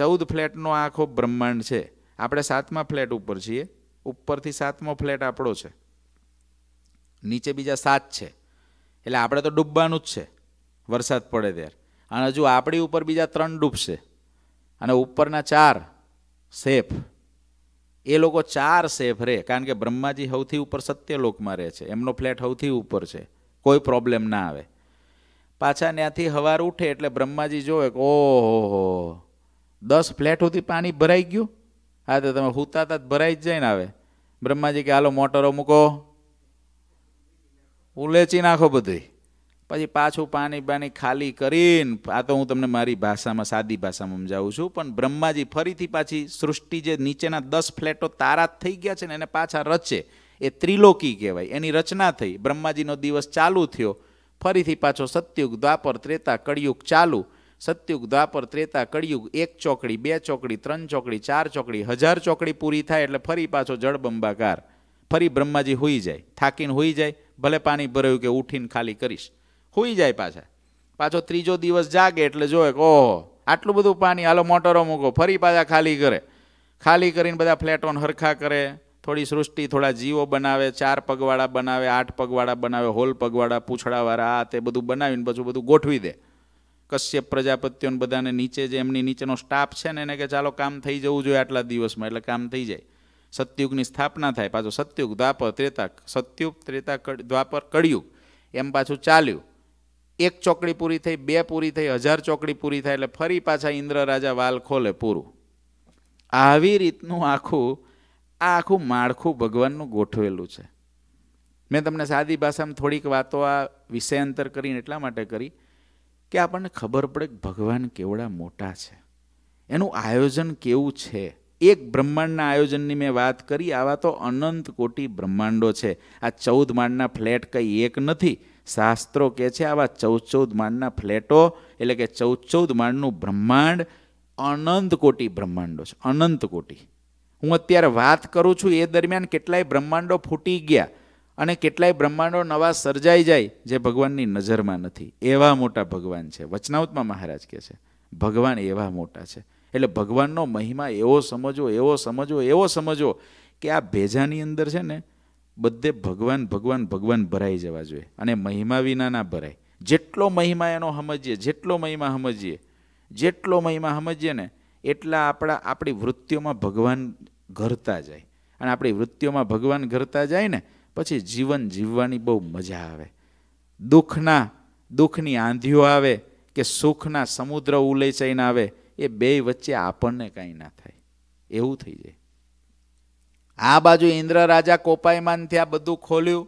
ચૌદ ફ્લેટનો આખો બ્રહ્માંડ છે આપણે સાતમા ફ્લેટ ઉપર છીએ ઉપરથી સાતમો ફ્લેટ આપણો છે નીચે બીજા સાત છે એટલે આપણે તો ડૂબવાનું જ છે વરસાદ પડે ત્યારે અને હજુ આપણી ઉપર બીજા ત્રણ ડૂબશે અને ઉપરના ચાર સેફ એ લોકો ચાર સેફ રહે કારણ કે બ્રહ્માજી સૌથી ઉપર સત્યલોકમાં રહે છે એમનો ફ્લેટ સૌથી ઉપર છે કોઈ પ્રોબ્લેમ ના આવે પાછા ત્યાંથી હવાર ઉઠે એટલે બ્રહ્માજી જોવે કે ઓહો દસ ફ્લેટ સુધી પાણી ભરાઈ ગયું હા તો તમે હુતા તા ભરાઈ જ જાય ને આવે બ્રહ્માજી કે હાલો મોટરો મૂકો ઉલેચી નાખો બધી પછી પાછું પાણી બાણી ખાલી કરીને આ તો હું તમને મારી ભાષામાં સાદી ભાષામાં સમજાવું છું પણ બ્રહ્માજી ફરીથી પાછી સૃષ્ટિ જે નીચેના દસ ફ્લેટો તારા જ થઈ ગયા છે ને એને પાછા રચે એ ત્રિલોકી કહેવાય એની રચના થઈ બ્રહ્માજીનો દિવસ ચાલુ થયો ફરીથી પાછો સત્યુગ દ્વાપર ત્રેતા કળિયુગ ચાલુ સત્યુગ દ્વાપર ત્રેતા કળિયુગ એક ચોકડી બે ચોકડી ત્રણ ચોકડી ચાર ચોકડી હજાર ચોકડી પૂરી થાય એટલે ફરી પાછો જળબંબાકાર ફરી બ્રહ્માજી હોઈ જાય થાકીને હોઈ જાય ભલે પાણી ભરાયું કે ઉઠીને ખાલી કરીશ હોઈ જાય પાછા પાછો ત્રીજો દિવસ જાગે એટલે જોવે કે ઓહો આટલું બધું પાણી હાલો મોટરો મૂકો ફરી પાછા ખાલી કરે ખાલી કરીને બધા ફ્લેટોન હરખા કરે થોડી સૃષ્ટિ થોડા જીવો બનાવે ચાર પગવાળા બનાવે આઠ પગવાળા બનાવે હોલ પગવાળા પૂંછડાવાળા આ તે બધું બનાવીને પછી બધું ગોઠવી દે કશ્યપ પ્રજાપતિઓને બધાને નીચે જે એમની નીચેનો સ્ટાફ છે ને એને કે ચાલો કામ થઈ જવું જોઈએ આટલા દિવસમાં એટલે કામ થઈ જાય સત્યુગની સ્થાપના થાય પાછું સત્યુગ દ્વાપર ત્રેતા સત્યુગ ત્રેતા દ્વાપર કળિયુગ એમ પાછું ચાલ્યું એક ચોકડી પૂરી થઈ બે પૂરી થઈ હજાર ચોકડી પૂરી થાય એટલે ફરી પાછા ઇન્દ્ર રાજા વાલ ખોલે પૂરું આવી રીતનું આખું આ આખું માળખું ભગવાનનું ગોઠવેલું છે મેં તમને સાદી ભાષામાં થોડીક વાતો આ વિષયાંતર કરીને એટલા માટે કરી કે આપણને ખબર પડે કે ભગવાન કેવડા મોટા છે એનું આયોજન કેવું છે એક બ્રહ્માંડના આયોજનની મેં વાત કરી આવા તો અનંત કોટી બ્રહ્માંડો છે આ ચૌદ માળના ફ્લેટ કંઈ એક નથી શાસ્ત્રો કહે છે આવા ચૌદ ચૌદ માળના ફ્લેટો એટલે કે ચૌદ ચૌદ માળનું બ્રહ્માંડ અનંત કોટી બ્રહ્માંડો છે અનંત કોટી હું અત્યારે વાત કરું છું એ દરમિયાન કેટલાય બ્રહ્માંડો ફૂટી ગયા અને કેટલાય બ્રહ્માંડો નવા સર્જાઈ જાય જે ભગવાનની નજરમાં નથી એવા મોટા ભગવાન છે વચનાઉતમાં મહારાજ કહે છે ભગવાન એવા મોટા છે એટલે ભગવાનનો મહિમા એવો સમજો એવો સમજો એવો સમજો કે આ ભેજાની અંદર છે ને બધે ભગવાન ભગવાન ભગવાન ભરાઈ જવા જોઈએ અને મહિમા વિના ના ભરાય જેટલો મહિમા એનો સમજીએ જેટલો મહિમા સમજીએ જેટલો મહિમા સમજીએ ને એટલા આપણા આપણી વૃત્તિઓમાં ભગવાન ઘરતા જાય અને આપણી વૃત્તિઓમાં ભગવાન ઘરતા જાય ને પછી જીવન જીવવાની બહુ મજા આવે દુઃખના દુઃખની આંધીઓ આવે કે સુખના સમુદ્ર ઉલેચાઈને આવે એ બે વચ્ચે આપણને કાંઈ ના થાય એવું થઈ જાય આ બાજુ ઇન્દ્ર રાજા કોપાયમાનથી આ બધું ખોલ્યું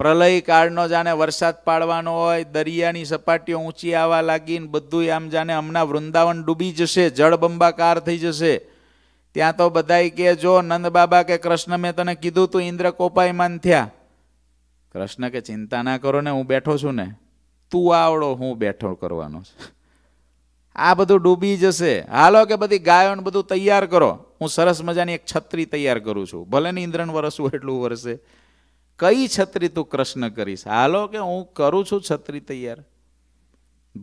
પ્રલયકાળનો જાણે વરસાદ પાડવાનો હોય દરિયાની સપાટીઓ ઊંચી આવવા લાગીને બધું આમ જાણે હમણાં વૃંદાવન ડૂબી જશે જળબંબાકાર થઈ જશે ત્યાં તો બધાય કે જો નંદ બાબા કે કૃષ્ણ મેં તને કીધું તું ઇન્દ્ર કોપાયમાન થયા કૃષ્ણ કે ચિંતા ના કરો ને હું બેઠો છું ને તું આવડો હું બેઠો કરવાનો છે આ બધું ડૂબી જશે હાલો કે બધી ગાયોને બધું તૈયાર કરો હું સરસ મજાની એક છત્રી તૈયાર કરું છું ભલે ને ઇન્દ્રન વરસવું એટલું વરસે કઈ છત્રી તું કૃષ્ણ કરીશ હાલો કે હું કરું છું છત્રી તૈયાર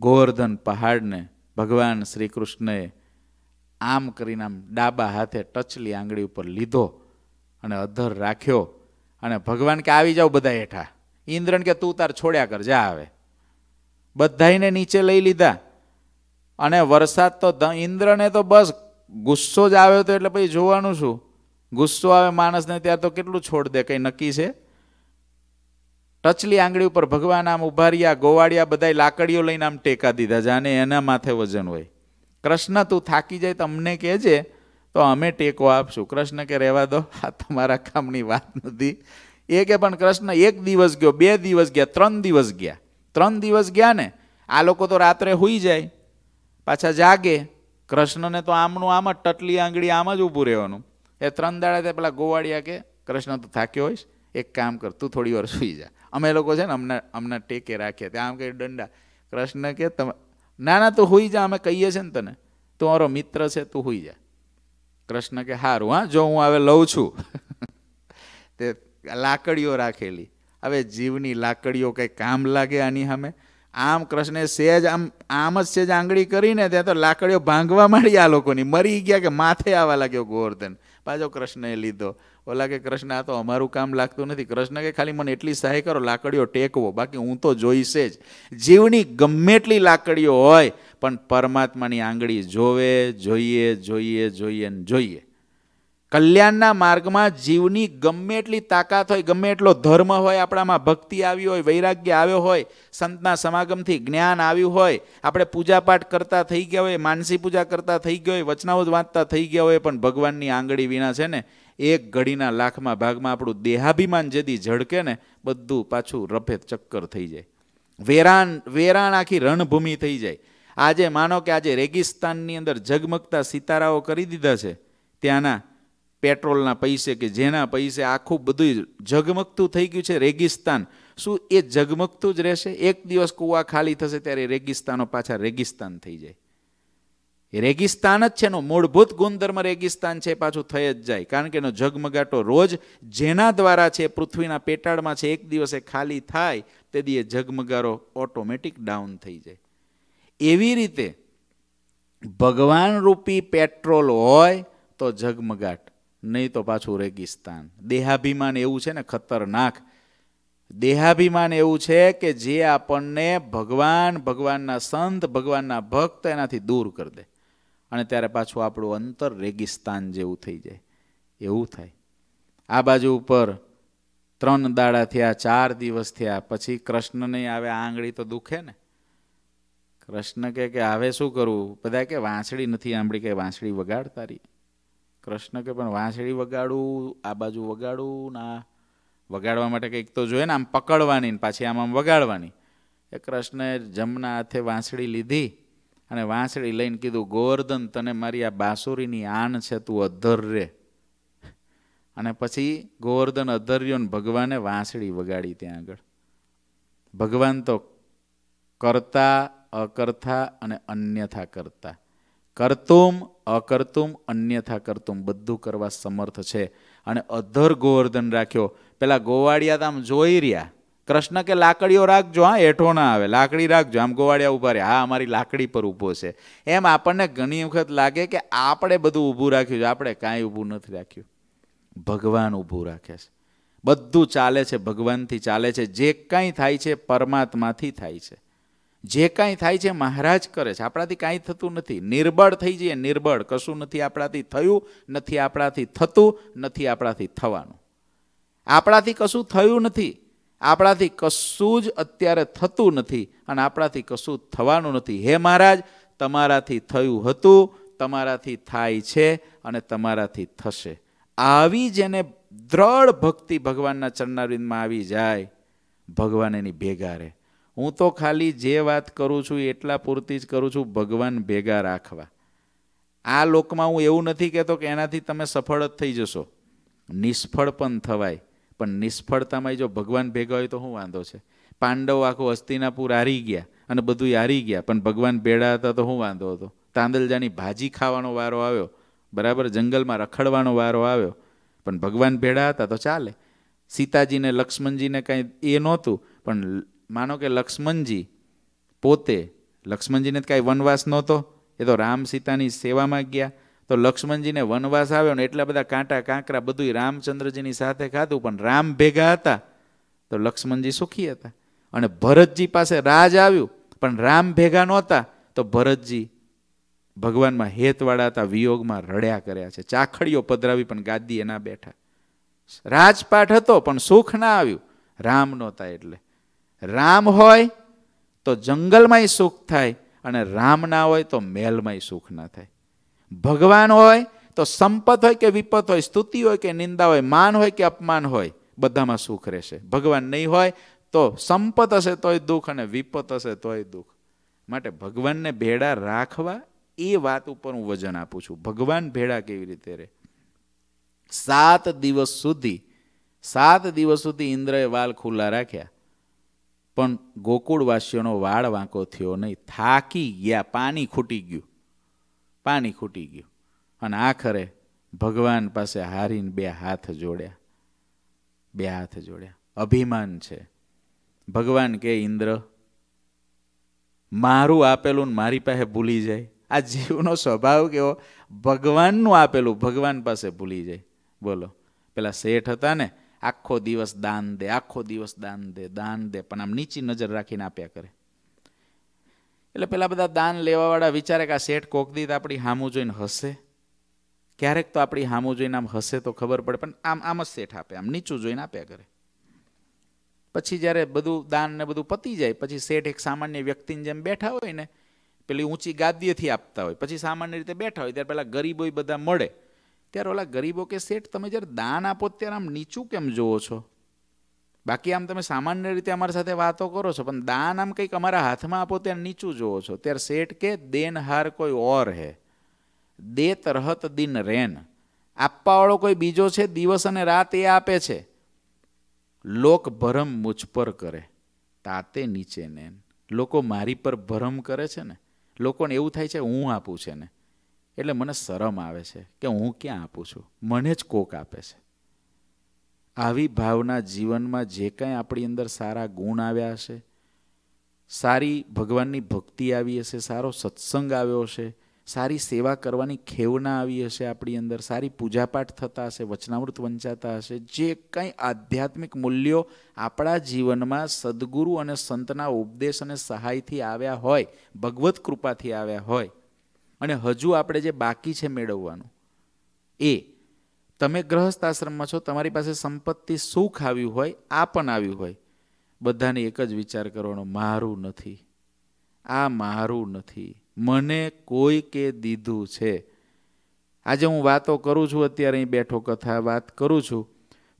ગોવર્ધન પહાડને ભગવાન શ્રી કૃષ્ણએ આમ કરીને આમ ડાબા હાથે ટચલી આંગળી ઉપર લીધો અને અધર રાખ્યો અને ભગવાન કે આવી જાઓ બધા હેઠા ઇન્દ્રન કે તું તાર છોડ્યા કર જા આવે બધાઈને નીચે લઈ લીધા અને વરસાદ તો ઇન્દ્રને તો બસ ગુસ્સો જ આવ્યો હતો એટલે પછી જોવાનું શું ગુસ્સો આવે માણસને ત્યાર તો કેટલું છોડ દે કંઈ નક્કી છે ટચલી આંગળી ઉપર ભગવાન આમ ઉભા રહ્યા ગોવાળિયા બધાય લાકડીઓ લઈને આમ ટેકા દીધા જાને એના માથે વજન હોય કૃષ્ણ તું થાકી જાય તમને કહેજે તો અમે ટેકો આપશું કૃષ્ણ કે રહેવા દો આ તમારા કામની વાત નથી એ કે પણ કૃષ્ણ એક દિવસ ગયો બે દિવસ ગયા ત્રણ દિવસ ગયા ત્રણ દિવસ ગયા ને આ લોકો તો રાત્રે હોઈ જાય પાછા જાગે કૃષ્ણને તો આમનું આમ જ ટટલી આંગળી આમ જ ઊભું રહેવાનું એ ત્રણ દાડા પેલા ગોવાળિયા કે કૃષ્ણ તો થાક્યો હોઈશ એક કામ કર તું થોડી વાર સુઈ જા અમે લોકો છે ને અમને અમને ટેકે રાખીએ ત્યાં આમ કે દંડા કૃષ્ણ કે તમે ના ના તું હોઈ જા અમે કહીએ છે ને તને તું મારો મિત્ર છે તું હોઈ જા કૃષ્ણ કે સારું હા જો હું હવે લઉં છું તે લાકડીઓ રાખેલી હવે જીવની લાકડીઓ કંઈ કામ લાગે આની સામે આમ કૃષ્ણે સેજ આમ આમ જ સેજ આંગળી કરીને ત્યાં તો લાકડીઓ ભાંગવા માંડી આ લોકોની મરી ગયા કે માથે આવવા લાગ્યો ગોવર્ધન પાછો કૃષ્ણએ લીધો ઓલા કે કૃષ્ણ આ તો અમારું કામ લાગતું નથી કૃષ્ણ કે ખાલી મને એટલી સહાય કરો લાકડીઓ ટેકવો બાકી હું તો જોઈશે જ જીવની ગમે એટલી લાકડીઓ હોય પણ પરમાત્માની આંગળી જોવે જોઈએ જોઈએ જોઈએ ને જોઈએ કલ્યાણના માર્ગમાં જીવની ગમે એટલી તાકાત હોય ગમે એટલો ધર્મ હોય આપણામાં ભક્તિ આવી હોય વૈરાગ્ય આવ્યો હોય સંતના સમાગમથી જ્ઞાન આવ્યું હોય આપણે પૂજાપાઠ કરતા થઈ ગયા હોય માનસી પૂજા કરતા થઈ ગયા હોય વચનાઓ વાંચતા થઈ ગયા હોય પણ ભગવાનની આંગળી વિના છે ને એક ઘડીના લાખમાં ભાગમાં આપણું દેહાભિમાન જેદી ઝડકે ને બધું પાછું રફેત ચક્કર થઈ જાય વેરાન વેરાણ આખી રણભૂમિ થઈ જાય આજે માનો કે આજે રેગિસ્તાનની અંદર ઝગમગતા સિતારાઓ કરી દીધા છે ત્યાંના પેટ્રોલના પૈસે કે જેના પૈસે આખું બધું ઝગમગતું થઈ ગયું છે રેગિસ્તાન શું એ ઝગમગતું જ રહેશે એક દિવસ કુવા ખાલી થશે ત્યારે રેગિસ્તાનો પાછા રેગિસ્તાન થઈ જાય રેગિસ્તાન જ છે એનો મૂળભૂત ગુણધર્મ રેગિસ્તાન છે પાછું થઈ જ જાય કારણ કે એનો ઝગમગાટો રોજ જેના દ્વારા છે પૃથ્વીના પેટાળમાં છે એક દિવસે ખાલી થાય તે દીએ ઝગમગારો ઓટોમેટિક ડાઉન થઈ જાય એવી રીતે ભગવાન રૂપી પેટ્રોલ હોય તો ઝગમગાટ નહીં તો પાછું રેગિસ્તાન દેહાભિમાન એવું છે ને ખતરનાક દેહાભિમાન એવું છે કે જે આપણને ભગવાન ભગવાનના સંત ભગવાનના ભક્ત એનાથી દૂર કરી દે અને ત્યારે પાછું આપણું અંતર રેગિસ્તાન જેવું થઈ જાય એવું થાય આ બાજુ ઉપર ત્રણ દાડા થયા ચાર દિવસ થયા પછી કૃષ્ણ નહીં આવે આંગળી તો દુખે ને કૃષ્ણ કહે કે હવે શું કરવું બધા કે વાંસળી નથી આંબળી કે વાંસળી વગાડ તારી કૃષ્ણ કે પણ વાંસળી વગાડું આ બાજુ વગાડું ના વગાડવા માટે કંઈક તો જોઈએ ને આમ પકડવાની પાછી આમ આમ વગાડવાની એ કૃષ્ણે જમના હાથે વાંસળી લીધી અને વાંસળી લઈને કીધું ગોવર્ધન તને મારી આ બાસુરીની આન છે તું અધર રે અને પછી ગોવર્ધન અધર્યોને ભગવાને વાંસળી વગાડી ત્યાં આગળ ભગવાન તો કરતા અકર્તા અને અન્યથા કરતા કરતુમ અકર્તુમ અન્યથા કરતુમ બધું કરવા સમર્થ છે અને અધર ગોવર્ધન રાખ્યો પેલા ગોવાળિયા તો આમ જોઈ રહ્યા કૃષ્ણ કે લાકડીઓ રાખજો હા હેઠો ના આવે લાકડી રાખજો આમ ગોવાળિયા ઊભા રહે હા અમારી લાકડી પર ઊભો છે એમ આપણને ઘણી વખત લાગે કે આપણે બધું ઊભું રાખ્યું છે આપણે કાંઈ ઊભું નથી રાખ્યું ભગવાન ઊભું રાખે છે બધું ચાલે છે ભગવાનથી ચાલે છે જે કાંઈ થાય છે પરમાત્માથી થાય છે જે કાંઈ થાય છે મહારાજ કરે છે આપણાથી કાંઈ થતું નથી નિર્બળ થઈ જઈએ નિર્બળ કશું નથી આપણાથી થયું નથી આપણાથી થતું નથી આપણાથી થવાનું આપણાથી કશું થયું નથી આપણાથી કશું જ અત્યારે થતું નથી અને આપણાથી કશું થવાનું નથી હે મહારાજ તમારાથી થયું હતું તમારાથી થાય છે અને તમારાથી થશે આવી જેને દ્રઢ ભક્તિ ભગવાનના ચરણારિંદમાં આવી જાય ભગવાન એની ભેગા રહે હું તો ખાલી જે વાત કરું છું એટલા પૂરતી જ કરું છું ભગવાન ભેગા રાખવા આ લોકમાં હું એવું નથી કહેતો કે એનાથી તમે સફળ જ થઈ જશો નિષ્ફળ પણ થવાય પણ નિષ્ફળતામાં જો ભગવાન ભેગા હોય તો શું વાંધો છે પાંડવ આખો હસ્તિનાપુર હારી ગયા અને બધું હારી ગયા પણ ભગવાન ભેડા હતા તો શું વાંધો હતો તાંદલજાની ભાજી ખાવાનો વારો આવ્યો બરાબર જંગલમાં રખડવાનો વારો આવ્યો પણ ભગવાન ભેડા હતા તો ચાલે સીતાજીને લક્ષ્મણજીને કાંઈ એ નહોતું પણ માનો કે લક્ષ્મણજી પોતે લક્ષ્મણજીને કાંઈ વનવાસ નહોતો એ તો રામ સીતાની સેવામાં ગયા તો લક્ષ્મણજીને વનવાસ આવ્યો ને એટલા બધા કાંટા કાંકરા બધું રામચંદ્રજીની સાથે ખાધું પણ રામ ભેગા હતા તો લક્ષ્મણજી સુખી હતા અને ભરતજી પાસે રાજ આવ્યું પણ રામ ભેગા નહોતા તો ભરતજી ભગવાનમાં હેતવાળા હતા વિયોગમાં રડ્યા કર્યા છે ચાખડીઓ પધરાવી પણ ગાદી એના બેઠા રાજપાઠ હતો પણ સુખ ના આવ્યું રામ નહોતા એટલે રામ હોય તો જંગલમાંય સુખ થાય અને રામ ના હોય તો મહેલમાંય સુખ ના થાય ભગવાન હોય તો સંપત હોય કે વિપત હોય સ્તુતિ હોય કે નિંદા હોય માન હોય કે અપમાન હોય બધામાં સુખ રહેશે ભગવાન નહીં હોય તો સંપત હશે તોય દુઃખ અને વિપત હશે તોય દુઃખ માટે ભગવાનને ભેડા રાખવા એ વાત ઉપર હું વજન આપું છું ભગવાન ભેળા કેવી રીતે રહે સાત દિવસ સુધી સાત દિવસ સુધી ઇન્દ્રએ વાલ ખુલ્લા રાખ્યા પણ ગોકુળવાસીઓનો વાળ વાંકો થયો નહીં થાકી ગયા પાણી ખૂટી ગયું પાણી ખૂટી ગયું અને આખરે ભગવાન પાસે હારીને બે હાથ જોડ્યા બે હાથ જોડ્યા અભિમાન છે ભગવાન કે ઇન્દ્ર મારું આપેલું ને મારી પાસે ભૂલી જાય આ જીવનો સ્વભાવ કેવો ભગવાનનું આપેલું ભગવાન પાસે ભૂલી જાય બોલો પેલા શેઠ હતા ને આખો દિવસ દાન દે આખો દિવસ દાન દે દાન દે પણ આમ નીચી નજર રાખીને આપ્યા કરે એટલે પેલા બધા દાન લેવાવાળા વિચારે કે આ શેઠ દીધ આપણી હામું જોઈને હશે ક્યારેક તો આપણી હામું જોઈને આમ હશે તો ખબર પડે પણ આમ આમ જ શેઠ આપે આમ નીચું જોઈને આપ્યા કરે પછી જ્યારે બધું દાન ને બધું પતી જાય પછી શેઠ એક સામાન્ય વ્યક્તિની જેમ બેઠા હોય ને પેલી ઊંચી ગાદ્યથી આપતા હોય પછી સામાન્ય રીતે બેઠા હોય ત્યારે પેલા ગરીબો બધા મળે ત્યારે ઓલા ગરીબો કે શેઠ તમે જ્યારે દાન આપો ત્યારે આમ નીચું કેમ જોવો છો બાકી આમ તમે સામાન્ય રીતે અમારી સાથે વાતો કરો છો પણ દાન આમ કંઈક અમારા હાથમાં આપો ત્યાં નીચું જોવો છો ત્યારે શેઠ કે દેન હાર કોઈ ઓર હે દે તરહત દિન રેન આપવાવાળો કોઈ બીજો છે દિવસ અને રાત એ આપે છે લોક ભરમ મુજ પર કરે તાતે નીચે ને લોકો મારી પર ભરમ કરે છે ને લોકોને એવું થાય છે હું આપું છે ને એટલે મને શરમ આવે છે કે હું ક્યાં આપું છું મને જ કોક આપે છે આવી ભાવના જીવનમાં જે કાંઈ આપણી અંદર સારા ગુણ આવ્યા હશે સારી ભગવાનની ભક્તિ આવી હશે સારો સત્સંગ આવ્યો હશે સારી સેવા કરવાની ખેવના આવી હશે આપણી અંદર સારી પૂજાપાઠ થતા હશે વચનામૃત વંચાતા હશે જે કંઈ આધ્યાત્મિક મૂલ્યો આપણા જીવનમાં સદગુરુ અને સંતના ઉપદેશ અને સહાયથી આવ્યા હોય ભગવત કૃપાથી આવ્યા હોય અને હજુ આપણે જે બાકી છે મેળવવાનું એ તમે ગ્રહસ્થ આશ્રમમાં છો તમારી પાસે સંપત્તિ સુખ આવ્યું હોય આ પણ આવ્યું હોય બધાને એક જ વિચાર કરવાનો મારું નથી આ મારું નથી મને કોઈ કે દીધું છે આજે હું વાતો કરું છું અત્યારે અહીં બેઠો કથા વાત કરું છું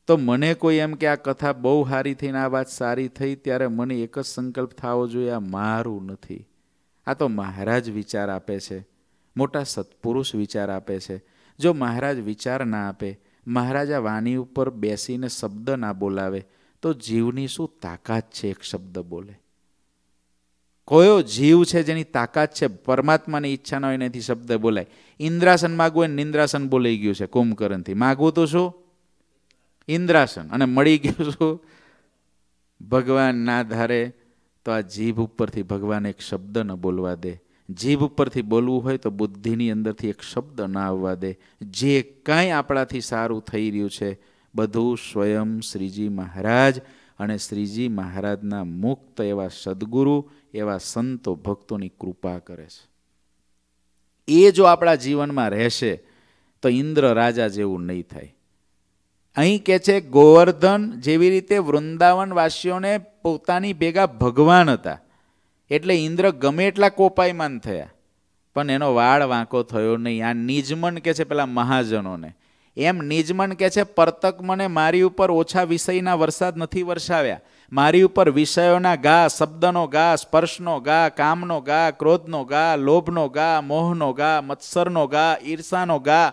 તો મને કોઈ એમ કે આ કથા બહુ સારી થઈને આ વાત સારી થઈ ત્યારે મને એક જ સંકલ્પ થવો જોઈએ આ મારું નથી આ તો મહારાજ વિચાર આપે છે મોટા સત્પુરુષ વિચાર આપે છે જો મહારાજ વિચાર ના આપે મહારાજા વાણી ઉપર બેસીને શબ્દ ના બોલાવે તો જીવની શું તાકાત છે એક શબ્દ બોલે કયો જીવ છે જેની તાકાત છે પરમાત્માની ઈચ્છા ના હોય એનાથી શબ્દ બોલાય ઇન્દ્રાસન માગવું એ નિંદ્રાસન બોલાઈ ગયું છે કુંભકરણથી માગવું તો શું ઇન્દ્રાસન અને મળી ગયું શું ભગવાન ના ધારે તો આ જીભ ઉપરથી ભગવાન એક શબ્દ ન બોલવા દે જીભ ઉપરથી બોલવું હોય તો બુદ્ધિની અંદરથી એક શબ્દ ના આવવા દે જે કાંઈ આપણાથી સારું થઈ રહ્યું છે બધું સ્વયં શ્રીજી મહારાજ અને શ્રીજી મહારાજના મુક્ત એવા સદગુરુ એવા સંતો ભક્તોની કૃપા કરે છે એ જો આપણા જીવનમાં રહેશે તો ઇન્દ્ર રાજા જેવું નહીં થાય અહીં કે છે ગોવર્ધન જેવી રીતે વૃંદાવનવાસીઓને પોતાની ભેગા ભગવાન હતા એટલે ઇન્દ્ર ગમે એટલા કોપાયમાન થયા પણ એનો વાળ વાંકો થયો નહીં આ નિજમન કે છે પેલા મહાજનોને એમ નિજમન કે છે પરતક મને મારી ઉપર ઓછા વિષયના વરસાદ નથી વરસાવ્યા મારી ઉપર વિષયોના ગા શબ્દનો ગા સ્પર્શનો ગા કામનો ગા ક્રોધનો ગા લોભનો ગા મોહનો ગા મત્સરનો ગા ઈર્ષાનો ગા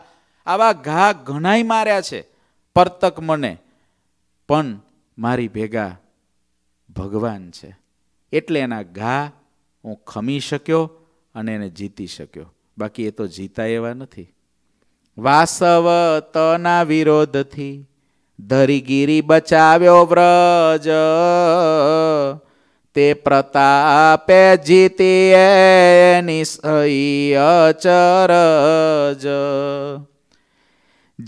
આવા ઘા ઘણાય માર્યા છે પરતક મને પણ મારી ભેગા ભગવાન છે એટલે એના ઘા હું ખમી શક્યો અને એને જીતી શક્યો બાકી એ તો જીતા એવા નથી વાસવ તના વિરોધથી ધરીગીરી બચાવ્યો વ્રજ તે પ્રતાપે જીતી એની સહી અચરજ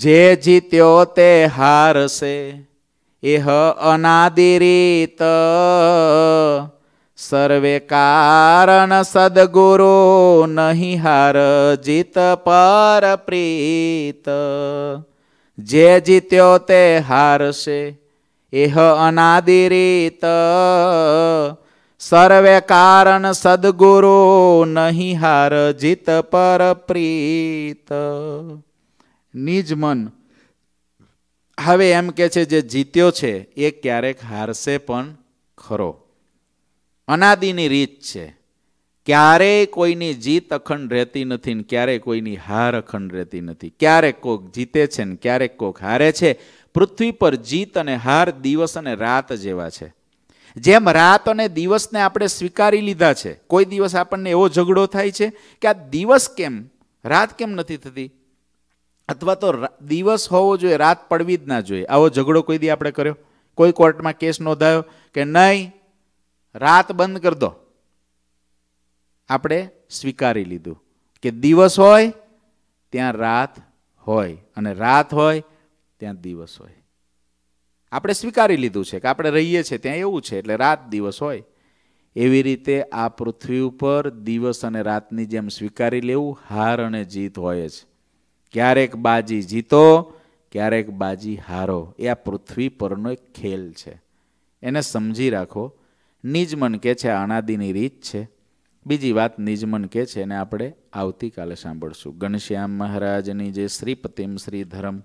જે જીત્યો તે હારશે એહ અનાદિરીત સર્વે કારણ સદગુરુ નહીં હાર જીત પર પ્રીત જે જીત્યો તે હારશે એહ અનાદિરીત સર્વે કારણ સદગુરુ નહીં હાર જીત પર પ્રીત નિજ મન હવે એમ કે છે જે જીત્યો છે એ ક્યારેક હારશે પણ ખરો અનાદિની રીત છે ક્યારેય કોઈની જીત અખંડ રહેતી નથી ને ક્યારેય કોઈની હાર અખંડ રહેતી નથી ક્યારેક કોક જીતે છે ને ક્યારેક કોક હારે છે પૃથ્વી પર જીત અને હાર દિવસ અને રાત જેવા છે જેમ રાત અને દિવસને આપણે સ્વીકારી લીધા છે કોઈ દિવસ આપણને એવો ઝઘડો થાય છે કે આ દિવસ કેમ રાત કેમ નથી થતી અથવા તો દિવસ હોવો જોઈએ રાત પડવી જ ના જોઈએ આવો ઝઘડો કોઈ દી આપણે કર્યો કોઈ કોર્ટમાં કેસ નોંધાયો કે નહીં રાત બંધ કરી દો આપણે સ્વીકારી લીધું કે દિવસ હોય ત્યાં રાત હોય અને રાત હોય ત્યાં દિવસ હોય આપણે સ્વીકારી લીધું છે કે આપણે રહીએ છીએ ત્યાં એવું છે એટલે રાત દિવસ હોય એવી રીતે આ પૃથ્વી ઉપર દિવસ અને રાતની જેમ સ્વીકારી લેવું હાર અને જીત હોય જ ક્યારેક બાજી જીતો ક્યારેક બાજી હારો એ આ પૃથ્વી પરનો એક ખેલ છે એને સમજી રાખો નિજમન કે છે અનાદિની રીત છે બીજી વાત નિજમન કે છે એને આપણે આવતીકાલે સાંભળશું ઘનશ્યામ મહારાજની જે શ્રીપતિમ શ્રી ધરમ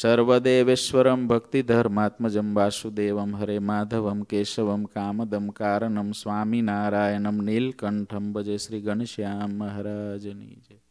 સર્વદેવેશ્વરમ ભક્તિ ધર્માત્મજમ વાસુદેવમ હરે માધવમ કેશવમ કામદમ કારણમ સ્વામિનારાયણમ નીલકંઠમ ભજે શ્રી ઘનશ્યામ મહારાજની જય